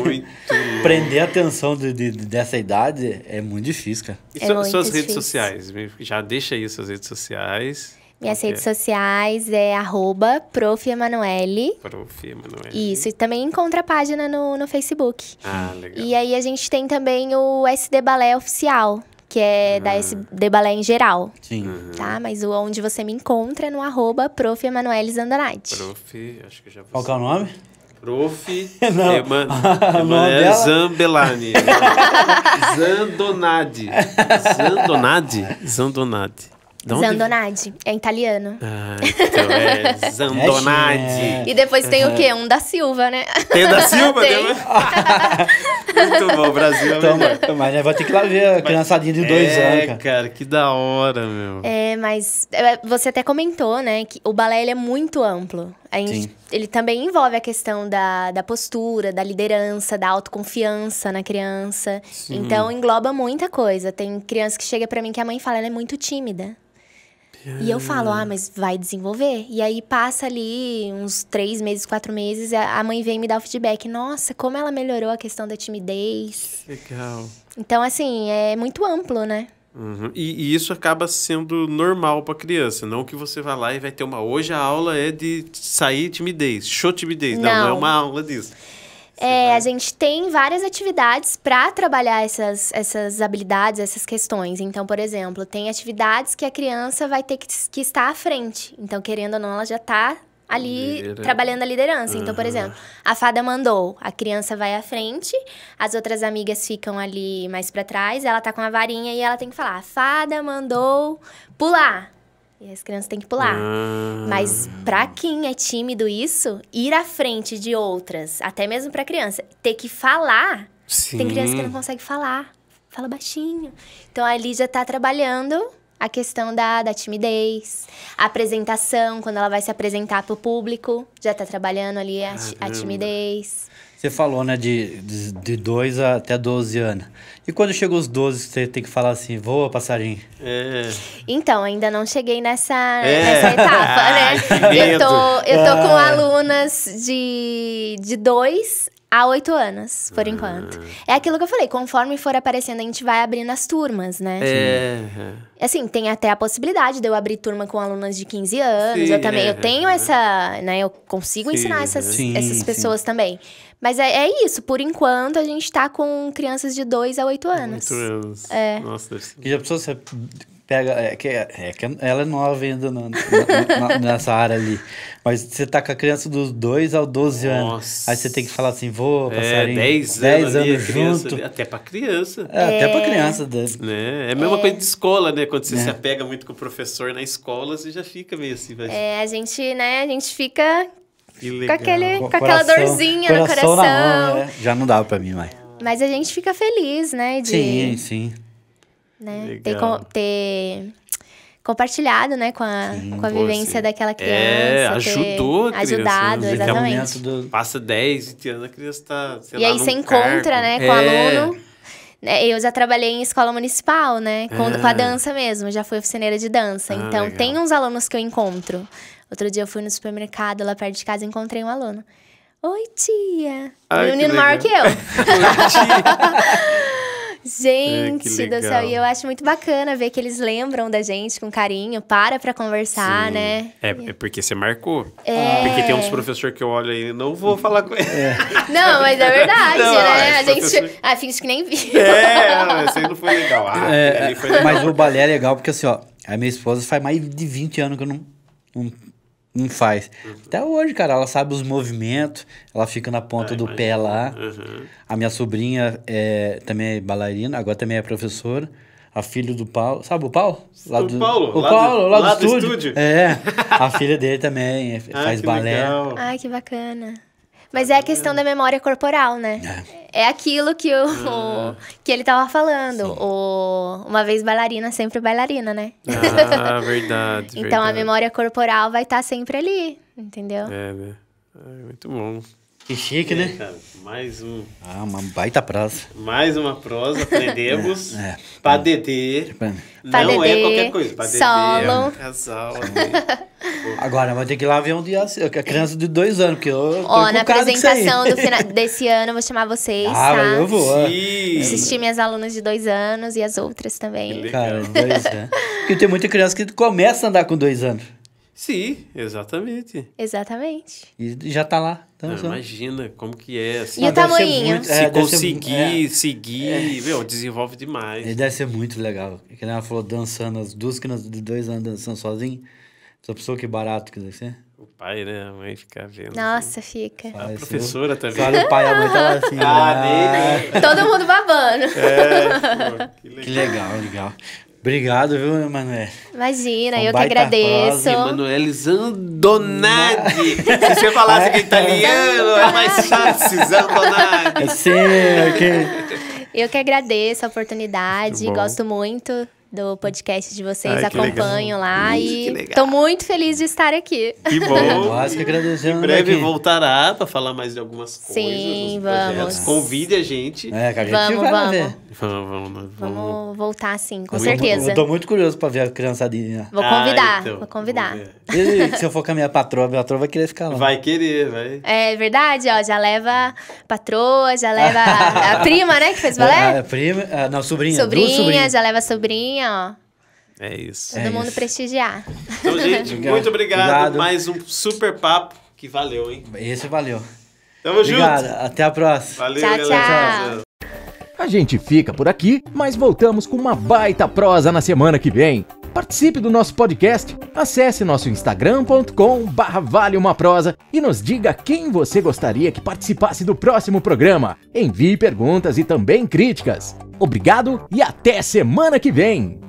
muito Prender a atenção de, de, dessa idade é muito difícil, cara. E é suas difícil. redes sociais? Já deixa aí suas redes sociais. Minhas redes sociais é arroba prof. Emanuele. Prof. Emanuele. Isso, e também encontra a página no, no Facebook. Ah, legal. E aí a gente tem também o SD Balé Oficial, que é da ah. SD Balé em geral. Sim. Uhum. Tá? Mas o onde você me encontra é no arroba prof. Emanuele Zandanati. Prof. Acho que já Qual que é o nome? Prof. Emanuele Eman Zambelani. Zandonade. Zandonade? Zandonade. Não Zandonade. É italiano. Ah, então é Zandonade. É e depois tem o quê? Um da Silva, né? Tem o da Silva? tem. Muito bom, Brasil. É toma, mas vai ter que lá ver a criançadinha de dois é, anos. É, cara. cara. que da hora, meu. É, mas é, você até comentou, né, que o balé ele é muito amplo. A gente, Sim. Ele também envolve a questão da, da postura, da liderança, da autoconfiança na criança. Sim. Então engloba muita coisa. Tem criança que chega para mim que a mãe fala, ela é muito tímida. E eu falo, ah, hum. mas vai desenvolver. E aí passa ali uns três meses, quatro meses, a mãe vem me dar o feedback. Nossa, como ela melhorou a questão da timidez. Legal. Então, assim, é muito amplo, né? Uhum. E, e, isso acaba sendo normal para criança, não que você vá lá e vai ter uma. Hoje a aula é de sair timidez, show timidez. Não, não, é não é uma aula disso. É, a gente tem várias atividades para trabalhar essas, essas habilidades, essas questões. Então, por exemplo, tem atividades que a criança vai ter que, que estar à frente. Então, querendo ou não, ela já está ali trabalhando a liderança. Uhum. Então, por uhum. exemplo, a fada mandou, a criança vai à frente, as outras amigas ficam ali mais para trás, ela tá com a varinha e ela tem que falar: "A fada mandou pular". E as crianças têm que pular. Ah. Mas para quem é tímido isso, ir à frente de outras, até mesmo para criança, ter que falar. Sim. Tem criança que não consegue falar, fala baixinho. Então ali já tá trabalhando a questão da, da timidez, a apresentação, quando ela vai se apresentar para o público, já está trabalhando ali a, a timidez. Você falou, né, de 2 de, dois até 12 anos. E quando chega os 12, você tem que falar assim, voa, passarinho? É. Então, ainda não cheguei nessa, é. nessa etapa, né? Ai, eu tô, eu tô com ah. alunas de 2 Há oito anos, por ah. enquanto. É aquilo que eu falei, conforme for aparecendo, a gente vai abrindo as turmas, né? É. Assim, tem até a possibilidade de eu abrir turma com alunas de 15 anos. Sim, eu também, é. eu tenho essa, né? Eu consigo sim, ensinar é. essas, sim, essas pessoas também. Mas é, é, isso, por enquanto a gente tá com crianças de 2 a 8 anos. 8 anos. É. Nossa, E já pessoa você pega. É que, é que ela é nova ainda nessa área ali. Mas você tá com a criança dos 2 aos 12 Nossa. anos. Aí você tem que falar assim, vou passar é, 10 anos, anos junto. Né? até pra criança. É, é. até pra criança. Né? né? É a mesma é. coisa de é. escola, né? Quando você é. se apega muito com o professor na escola, você já fica meio assim. Mas... É, a gente, né? A gente fica com, aquele, com, aquela dorzinha coração no coração. Mão, né? Já não dava pra mim mãe Mas a gente fica feliz, né? De, sim, sim. Né? Legal. ter, ter compartilhado, né, com a, Sim, com a vivência daquela é, criança. É, ajudou a criança. Ajudado, né? exatamente. Do... Passa 10, 20 anos, a criança tá, sei E lá, aí você encontra, né, com o é. aluno. É, eu já trabalhei em escola municipal, né, com, é. com a dança mesmo, já fui oficineira de dança. Ah, então, legal. tem uns alunos que eu encontro. Outro dia eu fui no supermercado, lá perto de casa, encontrei um aluno. Oi, tia! Ai, menino maior que eu. Oi, tia! É, gente é, do céu, e eu acho muito bacana ver que eles lembram da gente com carinho, para pra conversar, Sim. né? É, é, porque você marcou. É. Porque tem uns professores que eu olho aí, não vou falar com ele. É. Não, mas é verdade, não, né? É, a gente professor... ah, finge que nem vi. É, isso aí não foi legal. Ah, é, foi legal. Mas o balé é legal porque assim, ó, a minha esposa faz mais de 20 anos que eu não, não não faz. Uhum. Até hoje, cara, ela sabe os movimentos, ela fica na ponta é, do pé lá. Uhum. A minha sobrinha é, também é bailarina, agora também é professora. A filha do Paulo. Sabe o Paulo? Lá do, o Paulo. O lá Paulo, do, lá, do, lá do, estúdio. do, estúdio. É. A filha dele também é, ah, faz balé. Legal. Ai, ah, que bacana. Mas é a questão da memória corporal, né? É, é aquilo que, o, ah. que ele tava falando. O, uma vez bailarina, sempre bailarina, né? Ah, verdade. então verdade. a memória corporal vai estar tá sempre ali, entendeu? É, né? É, muito bom. Que chique, né? é, né? Cara, mais um. Ah, uma baita prosa. Mais uma prosa, aprendemos. é, é, pra Dedê. não é qualquer coisa. Pra Dedê. Solo. É um é. casal. Agora vai ter que ir lá ver um dia a criança de dois anos, que eu. Ó, oh, na apresentação do final, desse ano eu vou chamar vocês. Ah, tá? eu vou. Sim. Assistir minhas alunas de dois anos e as outras também. Cara, dois anos. Porque tem muita criança que começa a andar com dois anos. Sim, exatamente. Exatamente. E já tá lá. Então ah, imagina como que é. Assim. E o ah, tamanho é, se conseguir, ser, é, seguir, é, meu, desenvolve demais. Ele deve ser muito legal. Que ela falou dançando, as duas crianças de dois anos dançando sozinho. Essa pessoa que barato que deve ser. O pai, né? A mãe fica vendo. Nossa, assim. fica. A professora seu... Né? também. Sabe, o pai e a mãe tá lá assim. ah, né? Todo mundo babando. É, pô, que legal. Que legal, legal. Obrigado, viu, Emanuel? Imagina, eu que agradeço. Emanuele Zandonadi. Se você falasse que é, é. italiano, é mais fácil, Zandonadi. É Sim, ok. É eu que agradeço a oportunidade, gosto muito do podcast de vocês, Ai, acompanho legal. lá e tô muito feliz de estar aqui. Que bom! Quase que agradecemos. Em breve aqui. voltará para falar mais de algumas coisas. Sim, vamos. Convide a gente. É, que a gente vamos, vai vamos. Ver. Vamos, vamos, vamos. vamos voltar sim, com certeza. Eu tô muito curioso pra ver a criançadinha. Vou ah, convidar, ah, então, vou convidar. E, se eu for com a minha patroa, a minha patroa vai querer ficar lá. Vai querer, vai. É verdade, ó, já leva a patroa, já leva a, a prima, né, que fez balé? A, é, a prima, a, é, não, sobrinha. Sobrinha, sobrinha, já leva a sobrinha, ó. É isso. Todo é mundo isso. prestigiar. Então, gente, obrigado. muito obrigado. obrigado. Mais um super papo que valeu, hein? Esse valeu. Tamo obrigado. junto. Obrigado. Até a próxima. Valeu, tchau, galera. tchau. tchau. A gente fica por aqui, mas voltamos com uma baita prosa na semana que vem. Participe do nosso podcast, acesse nosso instagram.com barra vale uma prosa e nos diga quem você gostaria que participasse do próximo programa. Envie perguntas e também críticas. Obrigado e até semana que vem!